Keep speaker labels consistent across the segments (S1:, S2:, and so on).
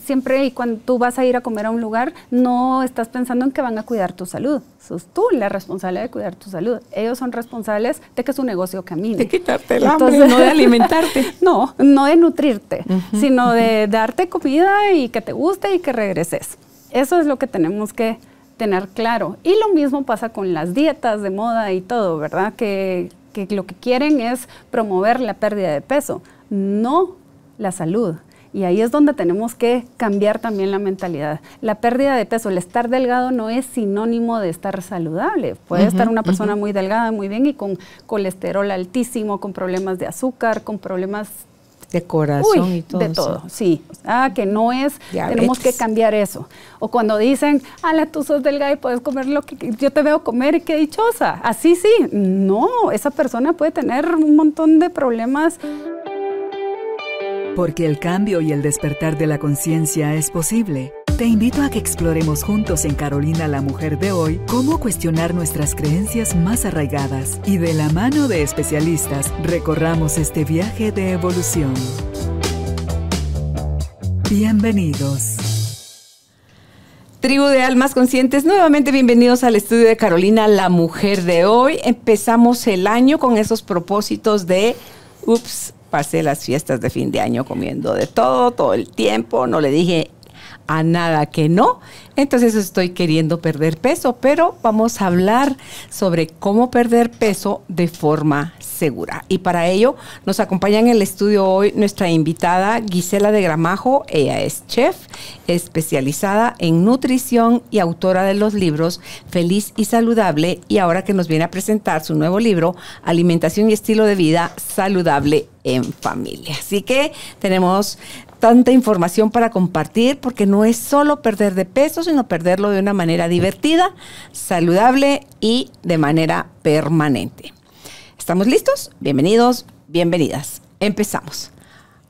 S1: siempre y cuando tú vas a ir a comer a un lugar, no estás pensando en que van a cuidar tu salud. Sos tú la responsable de cuidar tu salud. Ellos son responsables de que su negocio camine. De quitarte el Entonces, no de alimentarte. no, no de nutrirte, sino de darte comida y que te guste y que regreses. Eso es lo que tenemos que tener claro. Y lo mismo pasa con las dietas de moda y todo, ¿verdad? que lo que quieren es promover la pérdida de peso, no la salud y ahí es donde tenemos que cambiar también la mentalidad. La pérdida de peso, el estar delgado no es sinónimo de estar saludable. Puede estar una persona muy delgada, muy bien, y con colesterol altísimo, con problemas de azúcar, con problemas
S2: de corazón todo. De todo,
S1: sí. Ah, que no es, tenemos que cambiar eso. O cuando dicen, ala, tú sos delgada y puedes comer lo que yo te veo comer y qué dichosa. Así sí. No, esa persona puede tener un montón de problemas.
S2: Porque el cambio y el despertar de la conciencia es posible. Te invito a que exploremos juntos en Carolina la Mujer de hoy cómo cuestionar nuestras creencias más arraigadas y de la mano de especialistas recorramos este viaje de evolución. Bienvenidos. Tribu de Almas Conscientes, nuevamente bienvenidos al estudio de Carolina, la mujer de hoy. Empezamos el año con esos propósitos de, ups, pasé las fiestas de fin de año comiendo de todo, todo el tiempo, no le dije a nada que no. Entonces estoy queriendo perder peso, pero vamos a hablar sobre cómo perder peso de forma segura. Y para ello nos acompaña en el estudio hoy nuestra invitada Gisela de Gramajo. Ella es chef, especializada en nutrición y autora de los libros Feliz y Saludable y ahora que nos viene a presentar su nuevo libro Alimentación y Estilo de Vida Saludable en Familia. Así que tenemos tanta información para compartir, porque no es solo perder de peso, sino perderlo de una manera divertida, saludable y de manera permanente. ¿Estamos listos? Bienvenidos, bienvenidas. Empezamos.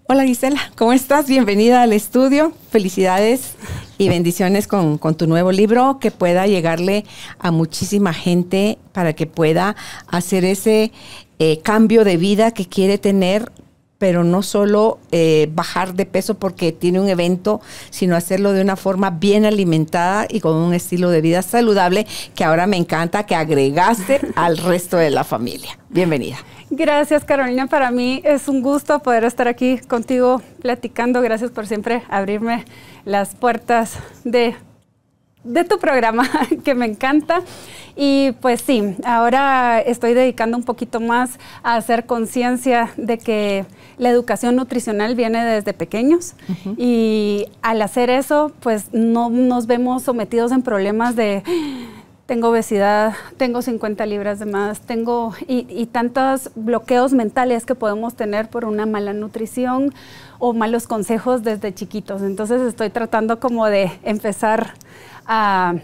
S2: Hola Gisela, ¿cómo estás? Bienvenida al estudio. Felicidades y bendiciones con, tu nuevo libro que pueda llegarle a muchísima gente para que pueda hacer ese eh, cambio de vida que quiere tener pero no solo eh, bajar de peso porque tiene un evento, sino hacerlo de una forma bien alimentada y con un estilo de vida saludable que ahora me encanta que agregaste al resto de la familia. Bienvenida.
S1: Gracias Carolina, para mí es un gusto poder estar aquí contigo platicando. Gracias por siempre abrirme las puertas de de tu programa, que me encanta. Y pues sí, ahora estoy dedicando un poquito más a hacer conciencia de que la educación nutricional viene desde pequeños y al hacer eso, pues no nos vemos sometidos en problemas de tengo obesidad, tengo 50 libras de más, tengo y, tantos bloqueos mentales que podemos tener por una mala nutrición o malos consejos desde chiquitos. Entonces estoy tratando como de empezar a,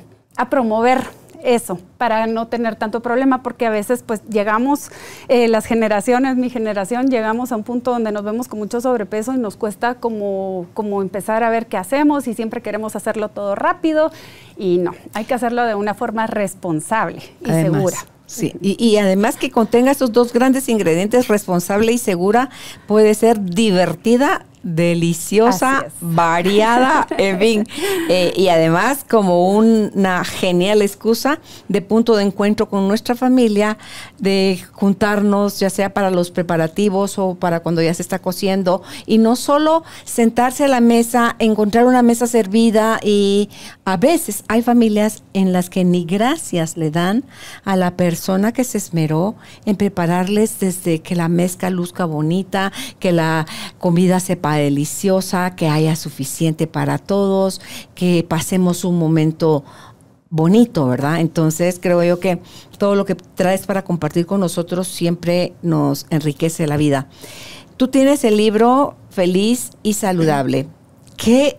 S1: promover eso, para no tener tanto problema, porque a veces pues llegamos, eh, las generaciones, mi generación, llegamos a un punto donde nos vemos con mucho sobrepeso y nos cuesta como, como empezar a ver qué hacemos y siempre queremos hacerlo todo rápido y no, hay que hacerlo de una forma responsable y segura.
S2: Sí, y, y, además que contenga esos dos grandes ingredientes, responsable y segura, puede ser divertida deliciosa, variada, en fin. Eh, y además como una genial excusa de punto de encuentro con nuestra familia, de juntarnos ya sea para los preparativos o para cuando ya se está cociendo. Y no solo sentarse a la mesa, encontrar una mesa servida y a veces hay familias en las que ni gracias le dan a la persona que se esmeró en prepararles desde que la mezcla luzca bonita, que la comida se deliciosa, que haya suficiente para todos, que pasemos un momento bonito, ¿verdad? Entonces creo yo que todo lo que traes para compartir con nosotros siempre nos enriquece la vida. Tú tienes el libro Feliz y Saludable. ¿Qué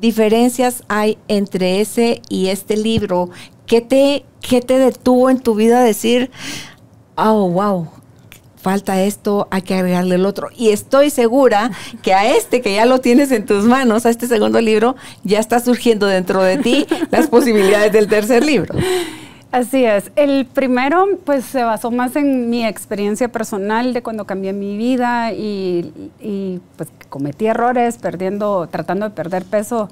S2: diferencias hay entre ese y este libro? ¿Qué te, qué te detuvo en tu vida a decir, ah, oh, wow, falta esto, hay que agregarle el otro. Y estoy segura que a este que ya lo tienes en tus manos, a este segundo libro, ya está surgiendo dentro de ti las posibilidades del tercer libro.
S1: Así es. El primero, pues, se basó más en mi experiencia personal de cuando cambié mi vida y, pues, cometí errores perdiendo, tratando de perder peso,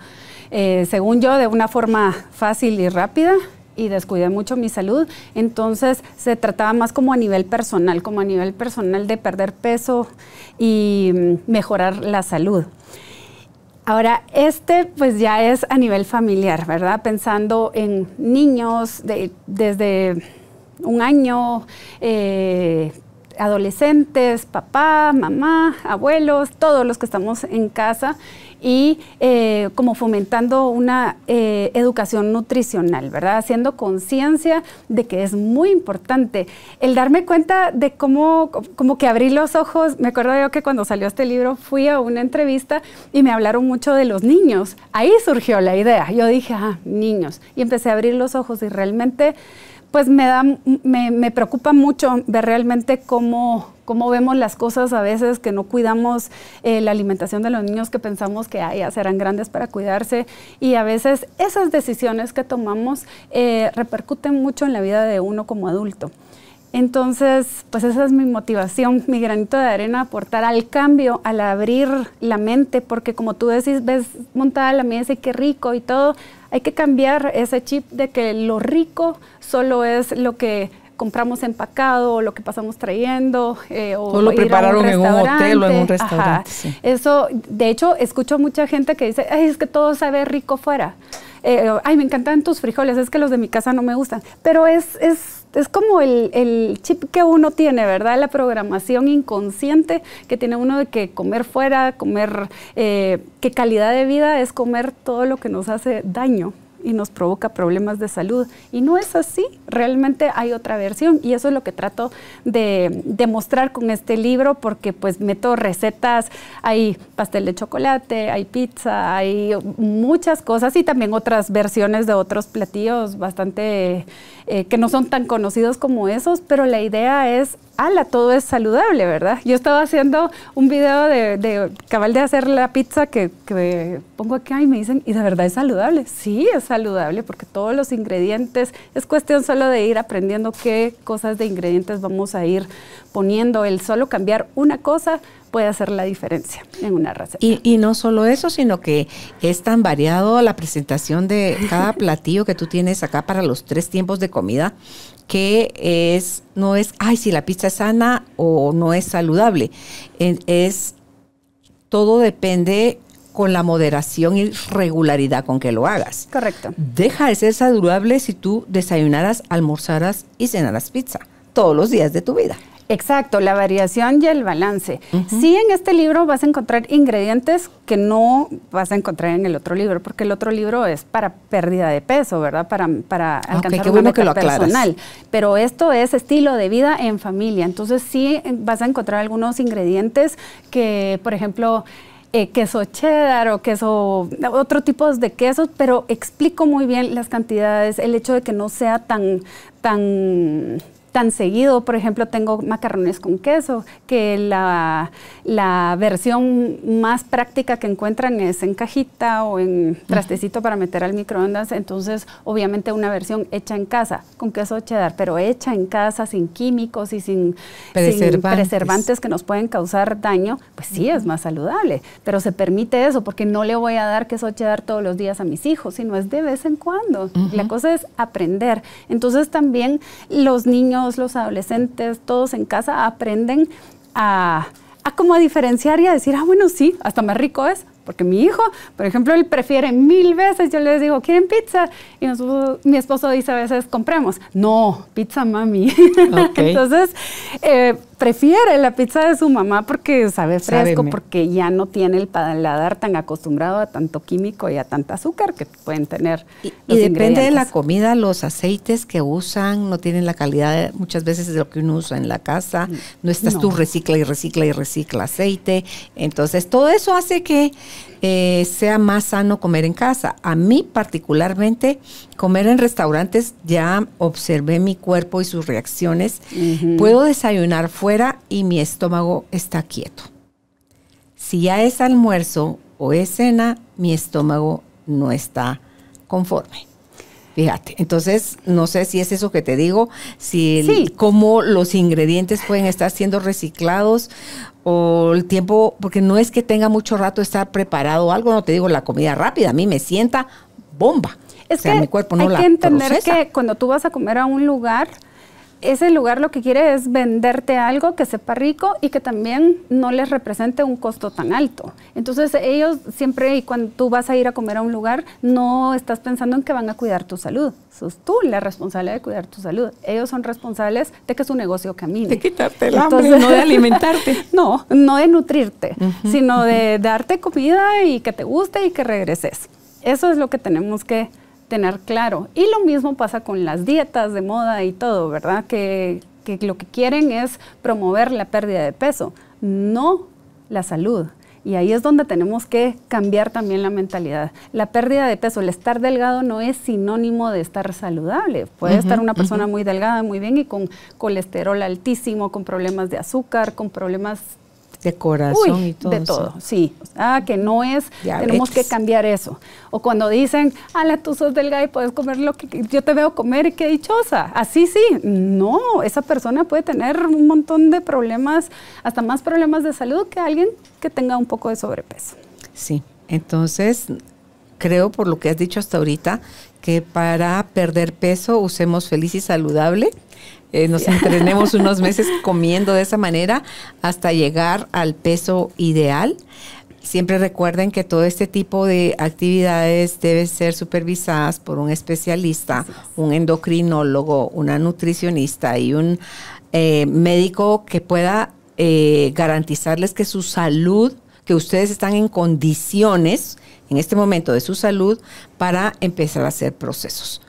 S1: eh, según yo, de una forma fácil y rápida y descuidé mucho mi salud. Entonces se trataba más como a nivel personal, como a nivel personal de perder peso y mm, mejorar la salud. Ahora, este pues ya es a nivel familiar, ¿verdad? Pensando en niños desde un año, eh, adolescentes, papá, mamá, abuelos, todos los que estamos en casa y eh, como fomentando una eh, educación nutricional, ¿verdad? Haciendo conciencia de que es muy importante el darme cuenta de cómo, como que abrí los ojos. Me acuerdo yo que cuando salió este libro fui a una entrevista y me hablaron mucho de los niños. Ahí surgió la idea. Yo dije, ah, niños. Y empecé a abrir los ojos y realmente pues me, da, me, preocupa mucho ver realmente cómo, vemos las cosas a veces que no cuidamos eh, la alimentación de los niños que pensamos que ay, ya serán grandes para cuidarse y a veces esas decisiones que tomamos eh, repercuten mucho en la vida de uno como adulto. Entonces, pues esa es mi motivación, mi granito de arena, aportar al cambio, al abrir la mente, porque como tú decís, ves montada la mesa y qué rico y todo, hay que cambiar ese chip de que lo rico solo es lo que compramos empacado o lo que pasamos trayendo. Eh, o, lo prepararon en un hotel o en un restaurante. Eso, de hecho, escucho mucha gente que dice, Ay, es que todo sabe rico fuera. Eh, Ay, me encantan tus frijoles, es que los de mi casa no me gustan. Pero es, es es como el, chip que uno tiene, ¿verdad? La programación inconsciente que tiene uno de que comer fuera, comer, eh, qué calidad de vida es comer todo lo que nos hace daño y nos provoca problemas de salud. Y no es así, realmente hay otra versión y eso es lo que trato de demostrar con este libro porque pues meto recetas, hay pastel de chocolate, hay pizza, hay muchas cosas y también otras versiones de otros platillos bastante eh, que no son tan conocidos como esos, pero la idea es ala, todo es saludable, ¿verdad? Yo estaba haciendo un video de, cabal de hacer la pizza que, que pongo aquí y me dicen, ¿y de verdad es saludable? Sí, es saludable porque todos los ingredientes, es cuestión solo de ir aprendiendo qué cosas de ingredientes vamos a ir poniendo. El solo cambiar una cosa puede hacer la diferencia en una receta.
S2: Y, no solo eso, sino que es tan variado la presentación de cada platillo que tú tienes acá para los tres tiempos de comida que es no es ay si la pizza es sana o no es saludable es todo depende con la moderación y regularidad con que lo hagas. Correcto. Deja de ser saludable si tú desayunaras, almorzaras y cenaras pizza todos
S1: los días de tu vida. Exacto, la variación y el balance. Sí, en este libro vas a encontrar ingredientes que no vas a encontrar en el otro libro, porque el otro libro es para pérdida de peso, ¿verdad? Para, para alcanzar una personal. Pero esto es estilo de vida en familia. Entonces sí vas a encontrar algunos ingredientes que, por ejemplo, eh, queso cheddar o queso, otro tipo de quesos, pero explico muy bien las cantidades, el hecho de que no sea tan, tan tan seguido, por ejemplo, tengo macarrones con queso, que la, versión más práctica que encuentran es en cajita o en trastecito para meter al microondas, entonces obviamente una versión hecha en casa, con queso cheddar, pero hecha en casa, sin químicos y sin preservantes, que nos pueden causar daño, pues sí es más saludable, pero se permite eso porque no le voy a dar queso cheddar todos los días a mis hijos, sino es de vez en cuando. La cosa es aprender. Entonces también los niños los adolescentes, todos en casa aprenden a, como diferenciar y a decir, ah, bueno, sí, hasta más rico es. Porque mi hijo, por ejemplo, él prefiere mil veces, yo les digo, ¿quieren pizza? Y mi esposo dice a veces, compremos. No, pizza mami. Entonces, eh, prefiere la pizza de su mamá porque sabe fresco, porque ya no tiene el paladar tan acostumbrado a tanto químico y a tanto azúcar que pueden tener. Y, depende de la
S2: comida, los aceites que usan no tienen la calidad muchas veces de lo que uno usa en la casa. Mm, no estás tú recicla y recicla y recicla aceite. Entonces todo eso hace que eh, sea más sano comer en casa. A mí particularmente comer en restaurantes ya observé mi cuerpo y sus reacciones. Puedo desayunar fuera y mi estómago está quieto. Si ya es almuerzo o es cena, mi estómago no está conforme. Fíjate, entonces no sé si es eso que te digo, si cómo los ingredientes pueden estar siendo reciclados o el tiempo, porque no es que tenga mucho rato estar preparado algo, no te digo la comida rápida, a mí me sienta bomba. Es que mi cuerpo hay que entender que
S1: cuando tú vas a comer a un lugar, ese lugar lo que quiere es venderte algo que sepa rico y que también no les represente un costo tan alto. Entonces ellos siempre, y cuando tú vas a ir a comer a un lugar, no estás pensando en que van a cuidar tu salud. Sos tú la responsable de cuidar tu salud. Ellos son responsables de que su negocio camine. De quitarte el hambre, no de alimentarte. no, no de nutrirte, sino de darte comida y que te guste y que regreses. Eso es lo que tenemos que tener claro. Y lo mismo pasa con las dietas de moda y todo, ¿verdad? Que, lo que quieren es promover la pérdida de peso, no la salud. Y ahí es donde tenemos que cambiar también la mentalidad. La pérdida de peso, el estar delgado no es sinónimo de estar saludable. Puede estar una persona muy delgada, muy bien y con colesterol altísimo, con problemas de azúcar, con problemas
S2: de corazón y todo. De todo,
S1: sí. Ah, que no es, tenemos que cambiar eso. O cuando dicen, ala, tú sos delgada y puedes comer lo que yo te veo comer y qué dichosa. Así sí, no, esa persona puede tener un montón de problemas, hasta más problemas de salud que alguien que tenga un poco de sobrepeso.
S2: Sí, entonces creo por lo que has dicho hasta ahorita que para perder peso usemos feliz y saludable eh, nos entrenemos unos meses comiendo de esa manera hasta llegar al peso ideal. Siempre recuerden que todo este tipo de actividades deben ser supervisadas por un especialista, un endocrinólogo, una nutricionista y un eh, médico que pueda eh, garantizarles que su salud, que ustedes están en condiciones en este momento de su salud para empezar a hacer procesos.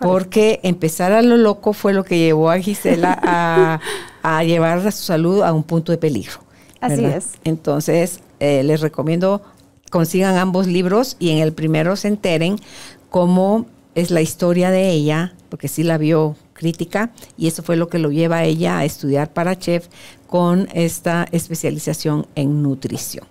S2: Porque empezar a lo loco fue lo que llevó a Gisela a, llevar a su salud a un punto de peligro. Así es. Entonces, eh, les recomiendo consigan ambos libros y en el primero se enteren cómo es la historia de ella, porque sí la vio crítica y eso fue lo que lo lleva a ella a estudiar para chef con esta especialización en nutrición.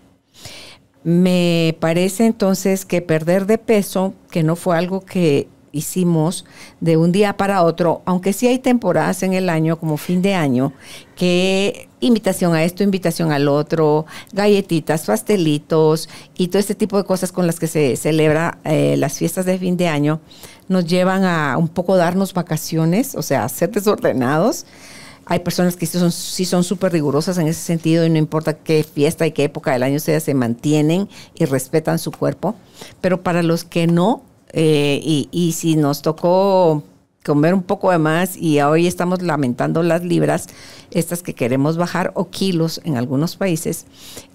S2: Me parece entonces que perder de peso, que no fue algo que hicimos de un día para otro, aunque sí hay temporadas en el año, como fin de año, que invitación a esto, invitación al otro, galletitas, pastelitos y todo este tipo de cosas con las que se celebra eh, las fiestas de fin de año, nos llevan a un poco darnos vacaciones, o sea, a ser desordenados. Hay personas que sí son súper rigurosas en ese sentido y no importa qué fiesta y qué época del año sea, se mantienen y respetan su cuerpo. Pero para los que no, eh, y, si nos tocó comer un poco de más y hoy estamos lamentando las libras, estas que queremos bajar, o kilos en algunos países,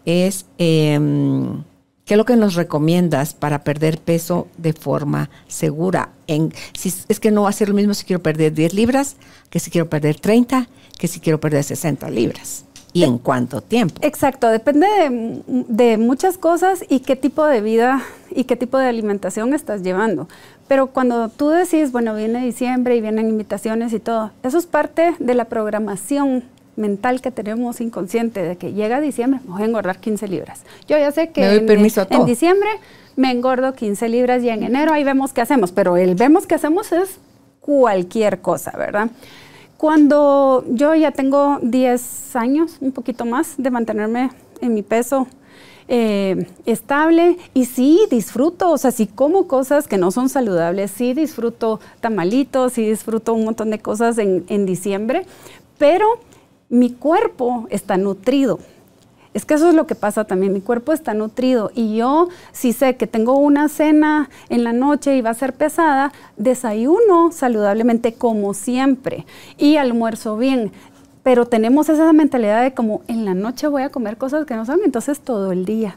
S2: es que em, qué es lo que nos recomiendas para perder peso de forma segura. En, si, es que no va a ser lo mismo si quiero perder 10 libras, que si quiero perder 30, que si quiero perder 60 libras y en cuánto tiempo.
S1: Exacto, depende de, muchas cosas y qué tipo de vida y qué tipo de alimentación estás llevando. Pero cuando tú decís, bueno, viene diciembre y vienen invitaciones y todo, eso es parte de la programación mental que tenemos inconsciente de que llega diciembre, voy a engordar 15 libras. Yo ya sé que en, diciembre me engordo 15 libras y en enero ahí vemos qué hacemos, pero el vemos qué hacemos es cualquier cosa, ¿verdad? Cuando yo ya tengo 10 años, un poquito más, de mantenerme en mi peso eh, estable y sí disfruto, o sea, sí como cosas que no son saludables, sí disfruto tamalitos, sí disfruto un montón de cosas en diciembre, pero mi cuerpo está nutrido. Es que eso es lo que pasa también, mi cuerpo está nutrido y yo si sé que tengo una cena en la noche y va a ser pesada, desayuno saludablemente como siempre y almuerzo bien. Pero tenemos esa mentalidad de como en la noche voy a comer cosas que no son, entonces todo el día.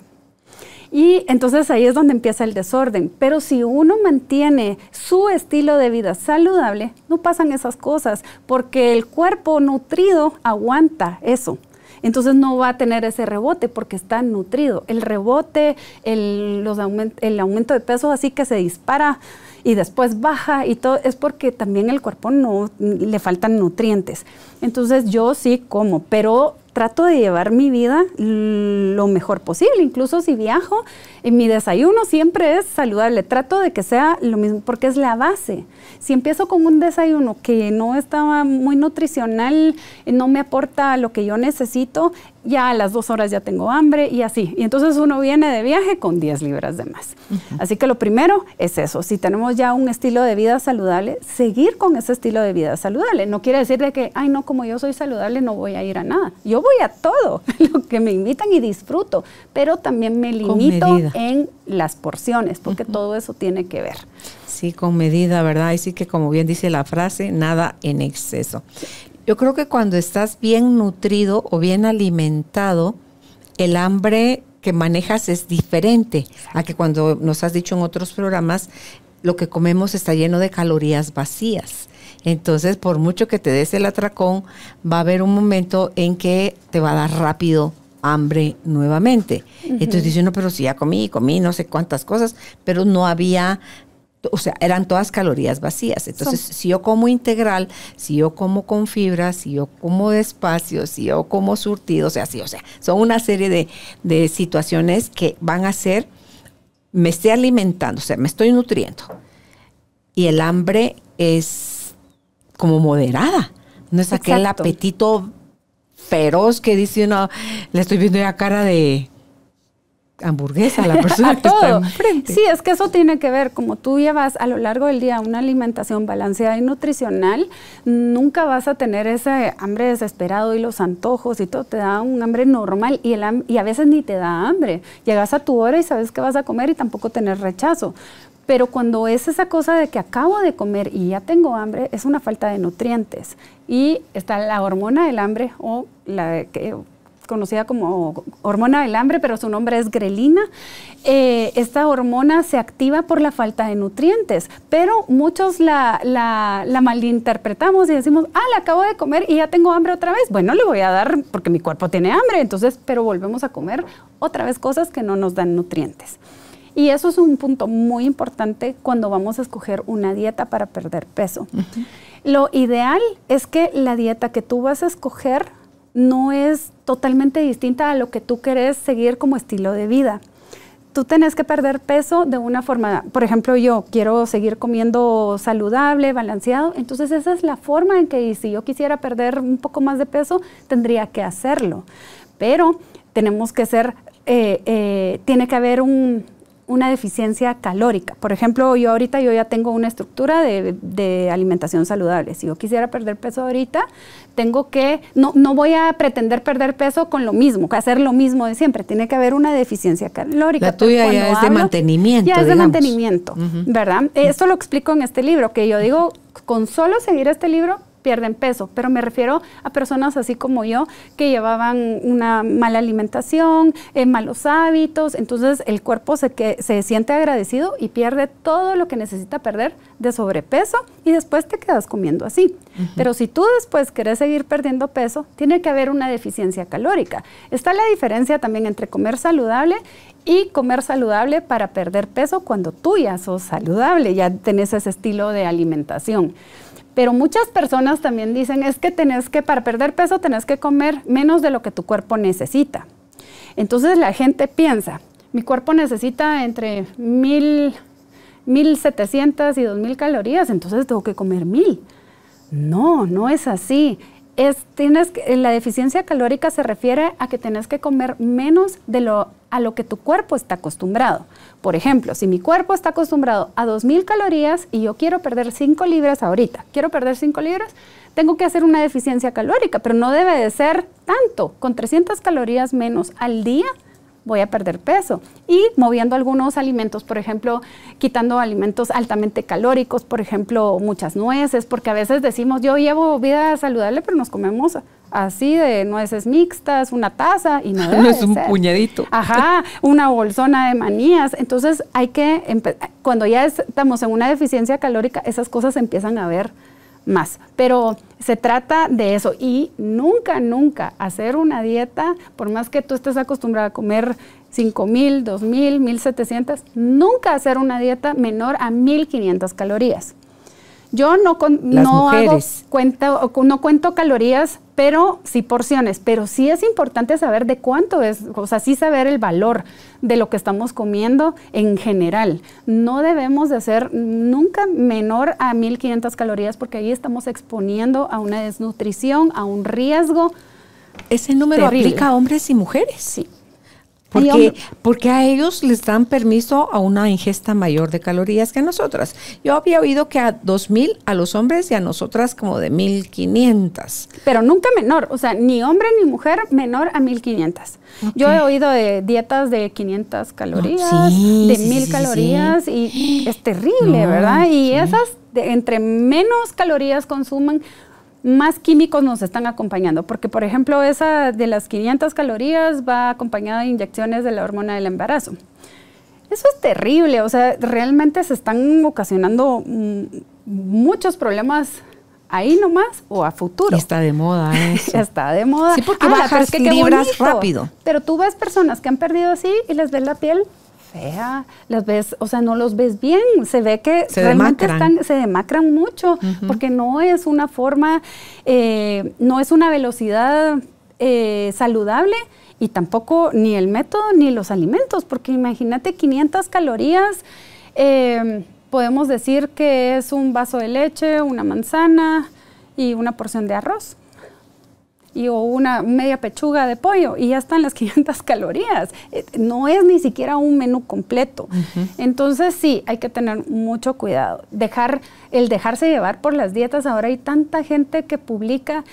S1: Y entonces ahí es donde empieza el desorden. Pero si uno mantiene su estilo de vida saludable, no pasan esas cosas, porque el cuerpo nutrido aguanta eso entonces no va a tener ese rebote porque está nutrido. El rebote, el, los el aumento de peso así que se dispara y después baja y todo es porque también el cuerpo no le faltan nutrientes. Entonces yo sí como, pero trato de llevar mi vida lo mejor posible, incluso si viajo y mi desayuno siempre es saludable. Trato de que sea lo mismo porque es la base. Si empiezo con un desayuno que no estaba muy nutricional, no me aporta lo que yo necesito, ya a las dos horas ya tengo hambre y así. Y entonces uno viene de viaje con 10 libras de más. Así que lo primero es eso. Si tenemos ya un estilo de vida saludable, seguir con ese estilo de vida saludable. No quiere decir de que, ay, no, como yo soy saludable no voy a ir a nada. Yo voy a todo lo que me invitan y disfruto, pero también me limito en las porciones, porque todo eso tiene que ver.
S2: Sí, con medida, ¿verdad? Y sí que como bien dice la frase, nada en exceso. Yo creo que cuando estás bien nutrido o bien alimentado, el hambre que manejas es diferente a que cuando nos has dicho en otros programas, lo que comemos está lleno de calorías vacías. Entonces, por mucho que te des el atracón, va a haber un momento en que te va a dar rápido hambre nuevamente. Entonces dice no pero si ya comí, comí no sé cuántas cosas, pero no había o sea, eran todas calorías vacías. Entonces, si yo como integral, si yo como con fibra, si yo como despacio, si yo como surtido, o sea, sí, o sea, son una serie de, situaciones que van a hacer, me estoy alimentando, o sea, me estoy nutriendo. Y el hambre es como moderada, no es aquel apetito feroz que dice uno, le estoy viendo ya cara de hamburguesa a la persona que está
S1: Sí, es que eso tiene que ver, como tú llevas a lo largo del día una alimentación balanceada y nutricional, nunca vas a tener ese hambre desesperado y los antojos y todo, te da un hambre normal y, el, y a veces ni te da hambre. Llegas a tu hora y sabes que vas a comer y tampoco tener rechazo. Pero cuando es esa cosa de que acabo de comer y ya tengo hambre, es una falta de nutrientes y está la hormona del hambre o la que conocida como hormona del hambre, pero su nombre es grelina. Eh, esta hormona se activa por la falta de nutrientes, pero muchos la, malinterpretamos y decimos, ah, la acabo de comer y ya tengo hambre otra vez. Bueno, le voy a dar porque mi cuerpo tiene hambre, entonces, pero volvemos a comer otra vez cosas que no nos dan nutrientes. Y eso es un punto muy importante cuando vamos a escoger una dieta para perder peso. Lo ideal es que la dieta que tú vas a escoger no es totalmente distinta a lo que tú querés seguir como estilo de vida. Tú tenés que perder peso de una forma, por ejemplo, yo quiero seguir comiendo saludable, balanceado, entonces esa es la forma en que si yo quisiera perder un poco más de peso, tendría que hacerlo. Pero tenemos que ser, eh, eh, tiene que haber un, una deficiencia calórica. Por ejemplo, yo ahorita yo ya tengo una estructura de, alimentación saludable. Si yo quisiera perder peso ahorita, tengo que, no, no voy a pretender perder peso con lo mismo, hacer lo mismo de siempre. Tiene que haber una deficiencia calórica. La tuya ya es de mantenimiento. Ya es de mantenimiento, ¿verdad? Esto lo explico en este libro, que yo digo, con solo seguir este libro pierden peso, pero me refiero a personas así como yo que llevaban una mala alimentación, eh, malos hábitos, entonces el cuerpo se, que, se siente agradecido y pierde todo lo que necesita perder de sobrepeso y después te quedas comiendo así. Pero si tú después querés seguir perdiendo peso, tiene que haber una deficiencia calórica. Está la diferencia también entre comer saludable y comer saludable para perder peso cuando tú ya sos saludable, ya tenés ese estilo de alimentación. Pero muchas personas también dicen, es que tenés que, para perder peso, tenés que comer menos de lo que tu cuerpo necesita. Entonces la gente piensa, mi cuerpo necesita entre mil, 1700 y 2000 calorías, entonces tengo que comer mil. No, no es así tienes eh, la deficiencia calórica se refiere a que tienes que comer menos de lo a lo que tu cuerpo está acostumbrado. Por ejemplo, si mi cuerpo está acostumbrado a 2.000 calorías y yo quiero perder 5 libras ahorita, quiero perder 5 libras, tengo que hacer una deficiencia calórica, pero no debe de ser tanto. Con 300 calorías menos al día, voy a perder peso. Y moviendo algunos alimentos, por ejemplo, quitando alimentos altamente calóricos, por ejemplo, muchas nueces, porque a veces decimos, yo llevo vida saludable, pero nos comemos así de nueces mixtas, una taza y no es un puñadito. Ajá, una bolsona de manías. Entonces hay que, cuando ya estamos en una deficiencia calórica, esas cosas empiezan a ver más. Pero se trata de eso y nunca, nunca hacer una dieta, por más que tú estés acostumbrada a comer 5.000, 2.000, 1.700, nunca hacer una dieta menor a 1.500 calorías. Yo no, no hago cuenta, no cuento calorías, pero sí porciones. Pero sí es importante saber de cuánto es, o sea, sí saber el valor de lo que estamos comiendo en general. No debemos de hacer nunca menor a 1500 calorías porque ahí estamos exponiendo a una desnutrición, a un riesgo. ¿Ese número aplica a hombres y mujeres? Sí. Porque,
S2: porque a ellos les dan permiso a una ingesta mayor de calorías que a nosotras. Yo había oído que a 2.000 a los hombres y a nosotras como de
S1: 1.500. Pero nunca menor, o sea, ni hombre ni mujer menor a 1.500. Yo he oído de dietas de 500 calorías, ah, de 1.000 calorías y es terrible, ¿verdad? Y esas, entre menos calorías consuman, más químicos nos están acompañando, porque por ejemplo esa de las 500 calorías va acompañada de inyecciones de la hormona del embarazo. Eso es terrible, o sea, realmente se están ocasionando mm, muchos problemas ahí nomás o a futuro. está de moda eso. está de moda. Sí, porque bajas es que libras rápido. Pero tú ves personas que han perdido así y les ves la piel fea, las ves, o sea, no los ves bien, se ve que realmente se demacran mucho, porque no es una forma, eh, no es una velocidad eh, saludable y tampoco ni el método ni los alimentos, porque imagínate 500 calorías, em, podemos decir que es un vaso de leche, una manzana y una porción de arroz y o una media pechuga de pollo y ya están las 500 calorías. Eh, no es ni siquiera un menú completo. Entonces sí, hay que tener mucho cuidado. Dejar el dejarse llevar por las dietas. Ahora hay tanta gente que publica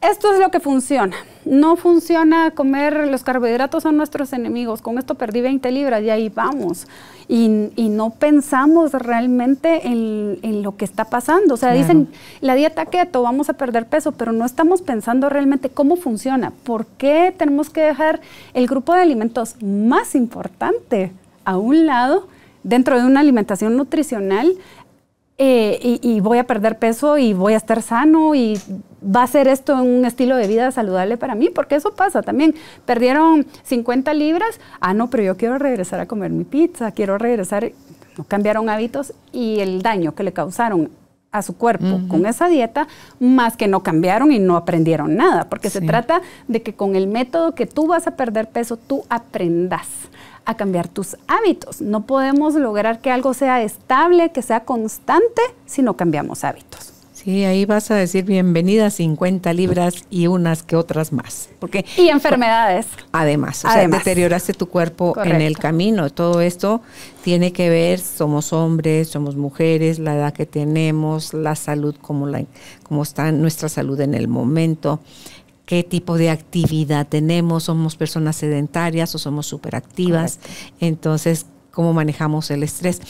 S1: esto es lo que funciona. No funciona comer, los carbohidratos son nuestros enemigos, con esto perdí 20 libras y ahí vamos. Y, no pensamos realmente en, lo que está pasando. O sea, dicen, la dieta keto, vamos a perder peso, pero no estamos pensando realmente cómo funciona, por qué tenemos que dejar el grupo de alimentos más importante a un lado dentro de una alimentación nutricional eh, y, y voy a perder peso y voy a estar sano y ¿Va a ser esto un estilo de vida saludable para mí? Porque eso pasa también. Perdieron 50 libras. Ah, no, pero yo quiero regresar a comer mi pizza, quiero regresar. No cambiaron hábitos y el daño que le causaron a su cuerpo con esa dieta, más que no cambiaron y no aprendieron nada, porque se trata de que con el método que tú vas a perder peso, tú aprendas a cambiar tus hábitos. No podemos lograr que algo sea estable, que sea constante, si no cambiamos hábitos.
S2: Sí, ahí vas a decir bienvenida, 50 libras y unas que otras más. Porque,
S1: y enfermedades.
S2: Además, o sea, deterioraste tu cuerpo en el camino. Todo esto tiene que ver, somos hombres, somos mujeres, la edad que tenemos, la salud, como, la, está nuestra salud en el momento qué tipo de actividad tenemos, somos personas sedentarias o somos superactivas, entonces cómo manejamos el estrés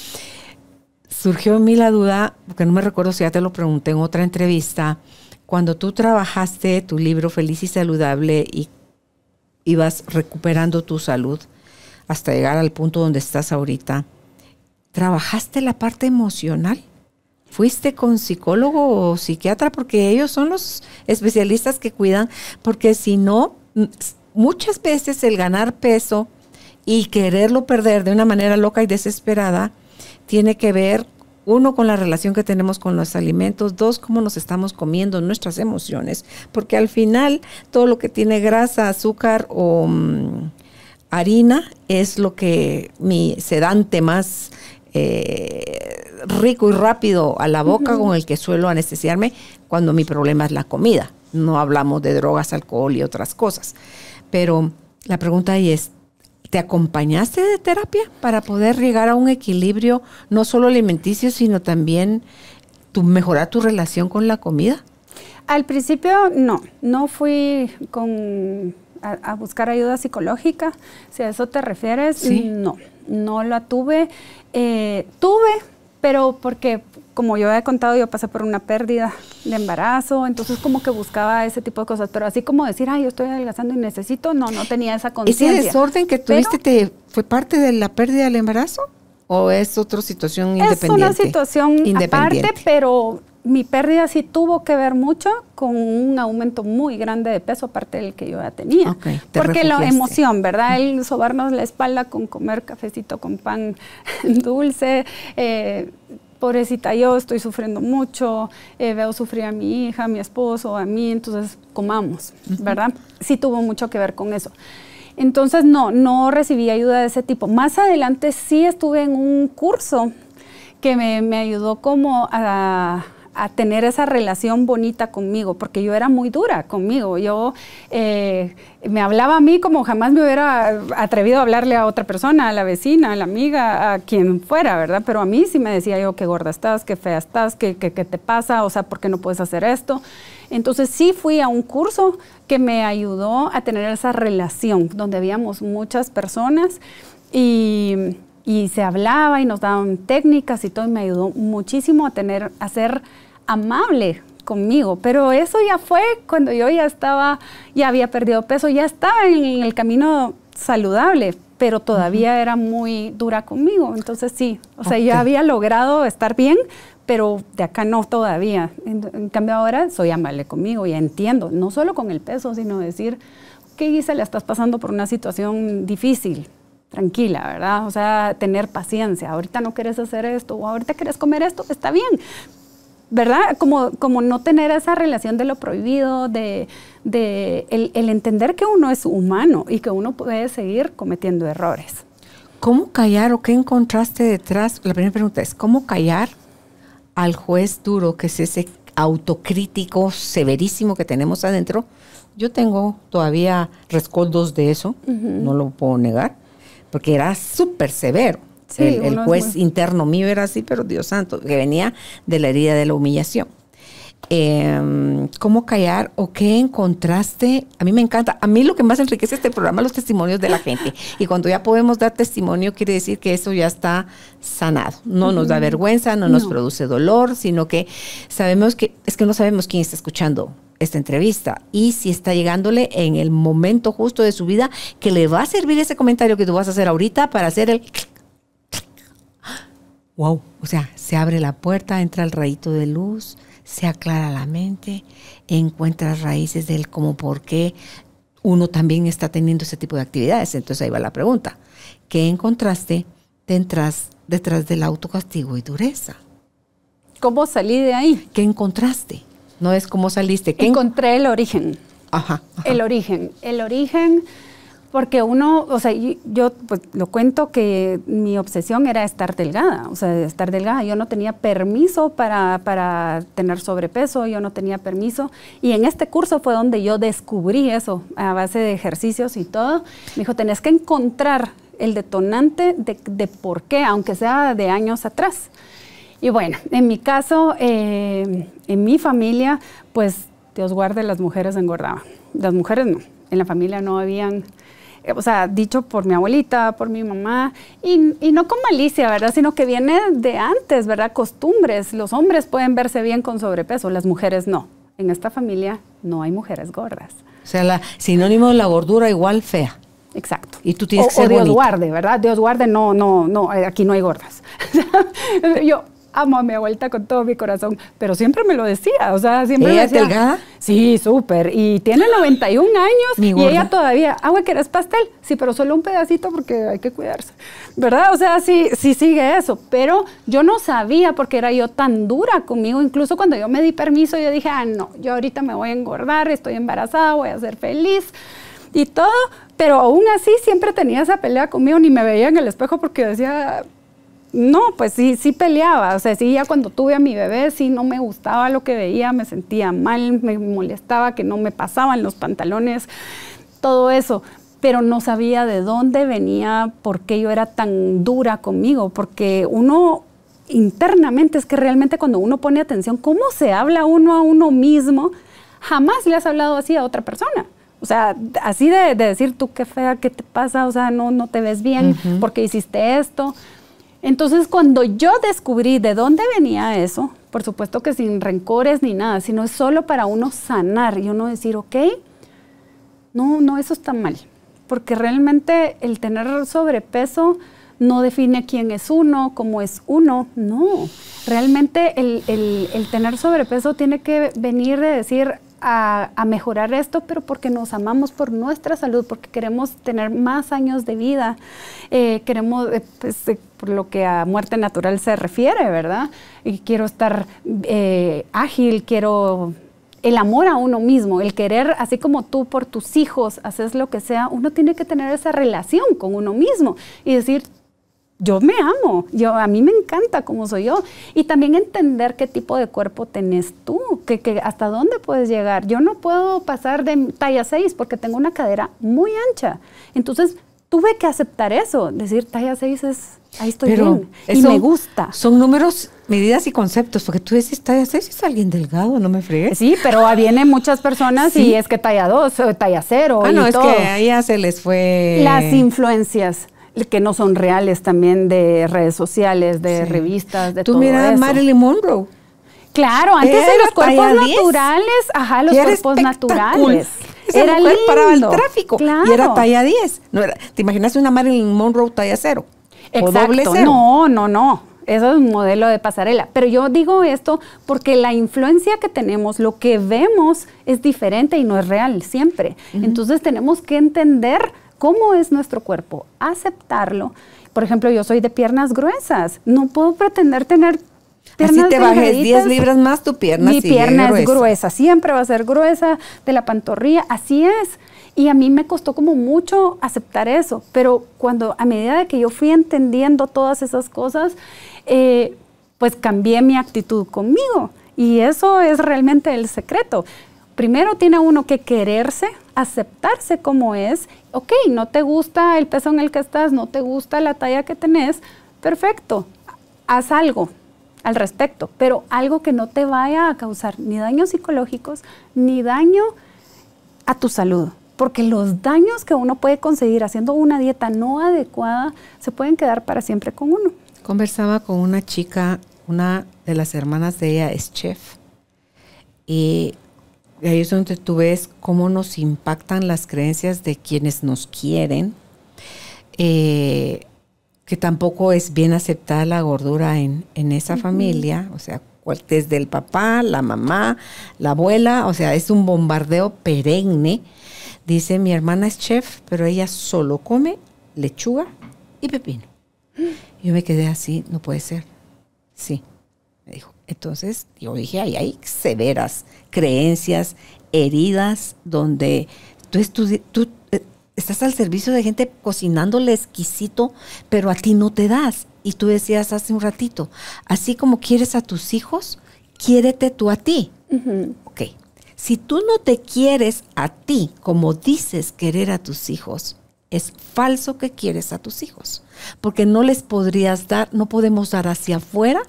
S2: surgió en mí la duda, porque no me recuerdo si ya te lo pregunté en otra entrevista, cuando tú trabajaste tu libro Feliz y Saludable y ibas recuperando tu salud hasta llegar al punto donde estás ahorita, ¿trabajaste la parte emocional? ¿Fuiste con psicólogo o psiquiatra? Porque ellos son los especialistas que cuidan, porque si no, muchas veces el ganar peso y quererlo perder de una manera loca y desesperada tiene que ver, uno, con la relación que tenemos con los alimentos, dos, cómo nos estamos comiendo, nuestras emociones, porque al final todo lo que tiene grasa, azúcar o mm, harina es lo que mi sedante más... Eh, rico y rápido a la boca con el que suelo anestesiarme cuando mi problema es la comida. No hablamos de drogas, alcohol y otras cosas. Pero la pregunta ahí es, ¿Te acompañaste de terapia para poder llegar a un equilibrio no solo alimenticio, sino también mejorar tu relación con la comida?
S1: Al principio no, no fui con, a, buscar ayuda psicológica, si a eso te refieres, no, no la tuve. Eh, tuve, pero porque como yo había contado, yo pasé por una pérdida de embarazo, entonces como que buscaba ese tipo de cosas, pero así como decir, ay, yo estoy adelgazando y necesito, no, no tenía esa conciencia. ¿Ese desorden que tuviste fue parte de la pérdida del embarazo
S2: o es otra situación independiente? Es una situación aparte,
S1: pero mi pérdida sí tuvo que ver mucho con un aumento muy grande de peso, aparte del que yo ya tenía. Porque la emoción, ¿verdad? El sobarnos la espalda con comer cafecito con pan dulce, eh, pobrecita yo, estoy sufriendo mucho, eh, veo sufrir a mi hija, a mi esposo, a mí, entonces comamos, ¿verdad? Sí tuvo mucho que ver con eso. Entonces no, no recibí ayuda de ese tipo. Más adelante sí estuve en un curso que me, me ayudó como a, a tener esa relación bonita conmigo, porque yo era muy dura conmigo. Yo eh, me hablaba a mí como jamás me hubiera atrevido a hablarle a otra persona, a la vecina, a la amiga, a quien fuera, ¿verdad? Pero a mí sí me decía yo, qué gorda estás, qué fea estás, qué, te pasa, o sea, ¿por qué no puedes hacer esto? Entonces sí fui a un curso que me ayudó a tener esa relación, donde habíamos muchas personas y y se hablaba y nos daban técnicas y todo, y me ayudó muchísimo a tener, a ser amable conmigo, pero eso ya fue cuando yo ya estaba, ya había perdido peso, ya estaba en el camino saludable, pero todavía era muy dura conmigo. Entonces sí, o sea, yo había logrado estar bien, pero de acá no todavía. En, cambio ahora soy amable conmigo y entiendo, no solo con el peso, sino decir, ¿qué hice? Le estás pasando por una situación difícil, tranquila, ¿verdad? O sea, tener paciencia. Ahorita no quieres hacer esto o ahorita quieres comer esto, está bien, ¿verdad? Como, como no tener esa relación de lo prohibido, de, el, entender que uno es humano y que uno puede seguir cometiendo errores.
S2: ¿Cómo callar o qué encontraste detrás? La primera pregunta es, ¿cómo callar al juez duro, que es ese autocrítico severísimo que tenemos adentro? Yo tengo todavía rescoldos de eso, no lo puedo negar, porque era súper severo el, juez interno mío era así, pero Dios santo, que venía de la herida de la humillación. Em, cómo callar o qué encontraste. A mí me encanta, a mí lo que más enriquece este programa los testimonios de la gente. Y cuando ya podemos dar testimonio, quiere decir que eso ya está sanado. No nos da vergüenza, no, no, nos produce dolor, sino que sabemos que, es que no sabemos quién está escuchando esta entrevista y si está llegándole en el momento justo de su vida que le va a servir ese comentario que tú vas a hacer ahorita para hacer el wow, o sea, se abre la puerta, entra el rayito de luz, se aclara la mente, encuentras raíces del cómo por qué uno también está teniendo ese tipo de actividades. Entonces ahí va la pregunta. ¿Qué encontraste detrás, detrás del autocastigo y
S1: dureza? ¿Cómo salí de ahí? ¿Qué encontraste? No es cómo saliste. Encontré el origen. ajá. El origen. El origen porque uno, o sea, yo pues, lo cuento que mi obsesión era estar delgada, o sea, estar delgada. Yo no tenía permiso para, para tener sobrepeso, yo no tenía permiso. Y en este curso fue donde yo descubrí eso, a base de ejercicios y todo. Me dijo, tenés que encontrar el detonante de, por qué, aunque sea de años atrás. Y bueno, en mi caso, eh, en mi familia, pues Dios guarde, las mujeres engordaban. Las mujeres no. En la familia no habían eh, o sea, dicho por mi abuelita, por mi mamá, y, no con malicia, ¿verdad? Sino que viene de antes, ¿verdad? Costumbres. Los hombres pueden verse bien con sobrepeso, las mujeres no. En esta familia no hay mujeres gordas.
S2: O sea, la, sinónimo de la gordura igual fea. Exacto. Y
S1: tú tienes que ser Dios guarde, ¿verdad? Dios guarde, no, no, no, eh, aquí no hay gordas. Yo amo a mi vuelta con todo mi corazón, pero siempre me lo decía, o sea, siempre me decía, delgada? Sí, súper, y tiene 91 años y ella todavía, ah, güey, ¿querés pastel? Sí, pero solo un pedacito porque hay que cuidarse, ¿verdad? O sea, sí, sí sigue eso, pero yo no sabía porque era yo tan dura conmigo, incluso cuando yo me di permiso, yo dije, ah, no, yo ahorita me voy a engordar, estoy embarazada, voy a ser feliz y todo, pero aún así siempre tenía esa pelea conmigo, ni me veía en el espejo porque decía, no, pues sí, sí peleaba, o sea, sí, ya cuando tuve a mi bebé, sí, no me gustaba lo que veía, me sentía mal, me molestaba que no me pasaban los pantalones, todo eso, pero no sabía de dónde venía, por qué yo era tan dura conmigo, porque uno internamente es que realmente cuando uno pone atención, cómo se habla uno a uno mismo, jamás le has hablado así a otra persona. O sea, así de, decir tú qué fea, qué te pasa, o sea, no, no te ves bien porque hiciste esto. Entonces, cuando yo descubrí de dónde venía eso, por supuesto que sin rencores ni nada, sino es solo para uno sanar y uno decir, ok, no, no, eso está mal. Porque realmente el tener sobrepeso no define quién es uno, cómo es uno, no. Realmente el, tener sobrepeso tiene que venir de decir a, mejorar esto, pero porque nos amamos por nuestra salud, porque queremos tener más años de vida, eh, queremos... Eh, pues, eh, por lo que a muerte natural se refiere, ¿verdad? Y quiero estar eh, ágil, quiero el amor a uno mismo, el querer, así como tú por tus hijos haces lo que sea, uno tiene que tener esa relación con uno mismo y decir, yo me amo, yo, a mí me encanta como soy yo. Y también entender qué tipo de cuerpo tenés tú, que, hasta dónde puedes llegar. Yo no puedo pasar de talla 6 porque tengo una cadera muy ancha. Entonces tuve que aceptar eso, decir talla 6 es, ahí estoy bien, y me
S2: gusta. Son números, medidas y conceptos, porque tú dices, talla 6 es alguien delgado, no me fregues. Sí, pero vienen muchas
S1: personas y es que talla 2, eh, talla 0 Ah, no, es que a ella se les fue... Las influencias que no son reales también de redes sociales, de revistas, de Tú miras a Marilyn
S2: Monroe. Claro, antes de los cuerpos naturales,
S1: ajá, los cuerpos naturales esa era mujer paraba el tráfico y era talla 10.
S2: ¿Te imaginas una Marilyn Monroe talla 0?
S1: Exacto. cero? No, no, no. Eso es un modelo de pasarela. Pero yo digo esto porque la influencia que tenemos, lo que vemos es diferente y no es real siempre. Entonces tenemos que entender cómo es nuestro cuerpo, aceptarlo. Por ejemplo, yo soy de piernas gruesas. No puedo pretender tener si te bajes 10 libras más, tu pierna Mi pierna gruesa. es gruesa, siempre va a ser gruesa, de la pantorrilla, así es. Y a mí me costó como mucho aceptar eso, pero cuando a medida de que yo fui entendiendo todas esas cosas, eh, pues cambié mi actitud conmigo. Y eso es realmente el secreto. Primero tiene uno que quererse, aceptarse como es. Ok, no te gusta el peso en el que estás, no te gusta la talla que tenés, perfecto, haz algo, al respecto, pero algo que no te vaya a causar ni daños psicológicos ni daño a tu salud, porque los daños que uno puede conseguir haciendo una dieta no adecuada se pueden quedar para siempre con uno. Conversaba con una chica,
S2: una de las hermanas de ella es chef, y ahí es donde tú ves cómo nos impactan las creencias de quienes nos quieren. Eh, que tampoco es bien aceptada la gordura en, esa familia, o sea, desde del papá, la mamá, la abuela, o sea, es un bombardeo perenne. Dice, mi hermana es chef, pero ella solo come lechuga y pepino. Yo me quedé así, no puede ser. Sí, me dijo. Entonces yo dije, ahí hay severas creencias, heridas, donde tú, tú Estás al servicio de gente cocinándole exquisito, pero a ti no te das. Y tú decías hace un ratito, así como quieres a tus hijos, quiérete tú a ti. Ok. Si tú no te quieres a ti, como dices querer a tus hijos, es falso que quieres a tus hijos, porque no les podrías dar, no podemos dar hacia afuera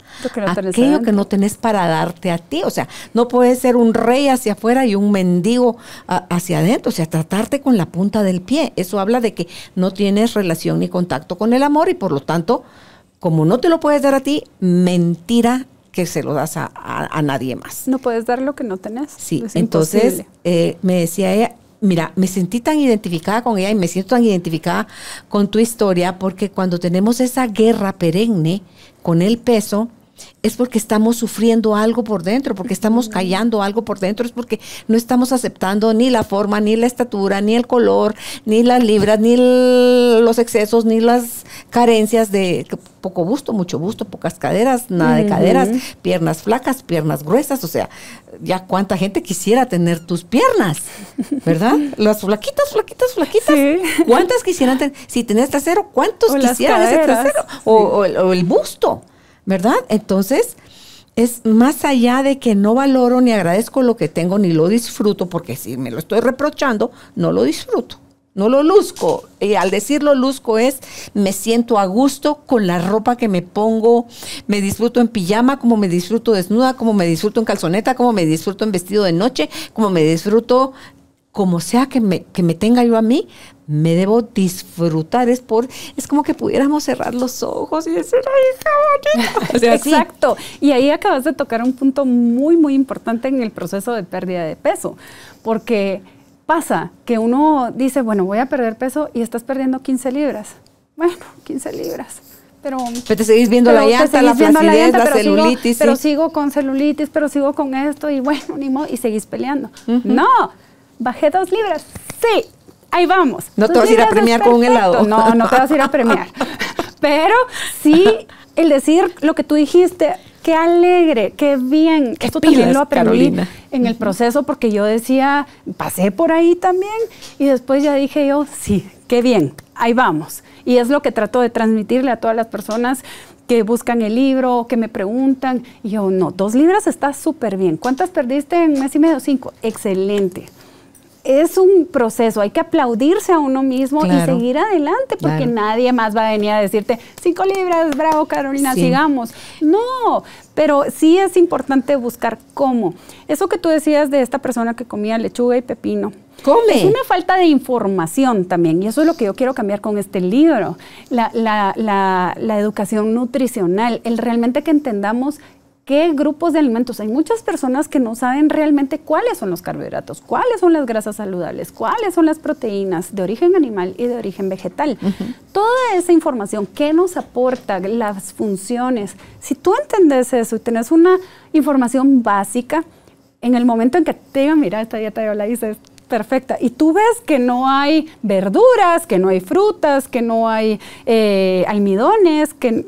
S2: aquello que no tenés para darte a ti, o sea, no puedes ser un rey hacia afuera y un mendigo ah, hacia adentro, o sea, tratarte con la punta del pie, eso habla de que no tienes relación ni contacto con el amor y por lo tanto, como no te lo puedes dar a ti, mentira que se lo das a, nadie más.
S1: No puedes dar lo que no tenés. Sí, entonces
S2: eh, me decía ella, mira, me sentí tan identificada con ella y me siento tan identificada con tu historia porque cuando tenemos esa guerra perenne con el peso, es porque estamos sufriendo algo por dentro, porque estamos callando algo por dentro, es porque no estamos aceptando ni la forma, ni la estatura, ni el color, ni las libras, ni los excesos, ni las carencias de poco gusto, mucho gusto, pocas caderas, nada de caderas, piernas flacas, piernas gruesas, o sea, ya cuánta gente quisiera tener tus piernas, ¿verdad? Las flaquitas, flaquitas, flaquitas. ¿Cuántas quisieran tener? Si tenés trasero, ¿cuántos quisieran ese trasero? o el busto. ¿verdad? Entonces, es más allá de que no valoro ni agradezco lo que tengo ni lo disfruto, porque si me lo estoy reprochando, no lo disfruto, no lo luzco. Y al decirlo luzco es, me siento a gusto con la ropa que me pongo, me disfruto en pijama, como me disfruto desnuda, como me disfruto en calzoneta, como me disfruto en vestido de noche, como me disfruto como sea que me, que me tenga yo a mí, me debo disfrutar.
S1: Es, por, es como que pudiéramos cerrar los ojos y decir, ¡ay, caballito, Exacto. Y ahí acabas de tocar un punto muy, muy importante en el proceso de pérdida de peso, porque pasa que uno dice, bueno, voy a perder peso y estás perdiendo 15 libras. Bueno, 15 libras. Pero, te seguís viendo la llanta, la la, celulitis. Pero sigo con celulitis, pero sigo con esto y bueno, ni modo, y seguís peleando. No, bajé dos libras. Sí, ahí vamos. No te vas a ir a premiar con un helado. No, no te vas a ir a premiar. Pero sí, el decir lo que tú dijiste, qué alegre, qué bien. Esto también lo aprendí en el proceso porque yo decía, pasé por ahí también y después ya dije yo, sí, qué bien, ahí vamos. Y es lo que trato de transmitirle a todas las personas que buscan el libro, que me preguntan. Y yo, no, dos libras está súper bien. ¿Cuántas perdiste en mes y medio? Cinco. Excelente es un proceso, hay que aplaudirse a uno mismo y seguir adelante, porque nadie más va a venir a decirte, cinco libras, bravo Carolina, sigamos. No, pero sí es importante buscar cómo. Eso que tú decías de esta persona que comía lechuga y pepino. ¿Cómo? Es una falta de información también, y eso es lo que yo quiero cambiar con este libro, la, la educación nutricional, el realmente que entendamos qué grupos de alimentos. Hay muchas personas que no saben realmente cuáles son los carbohidratos, cuáles son las grasas saludables, cuáles son las proteínas de origen animal y de origen vegetal. Toda esa información, qué nos aporta, las funciones. Si tú entendés eso y tenés una información básica, en el momento en que te digan, mira, esta dieta yo la hice, perfecta. Y tú ves que no hay verduras, que no hay frutas, que no hay eh, almidones, que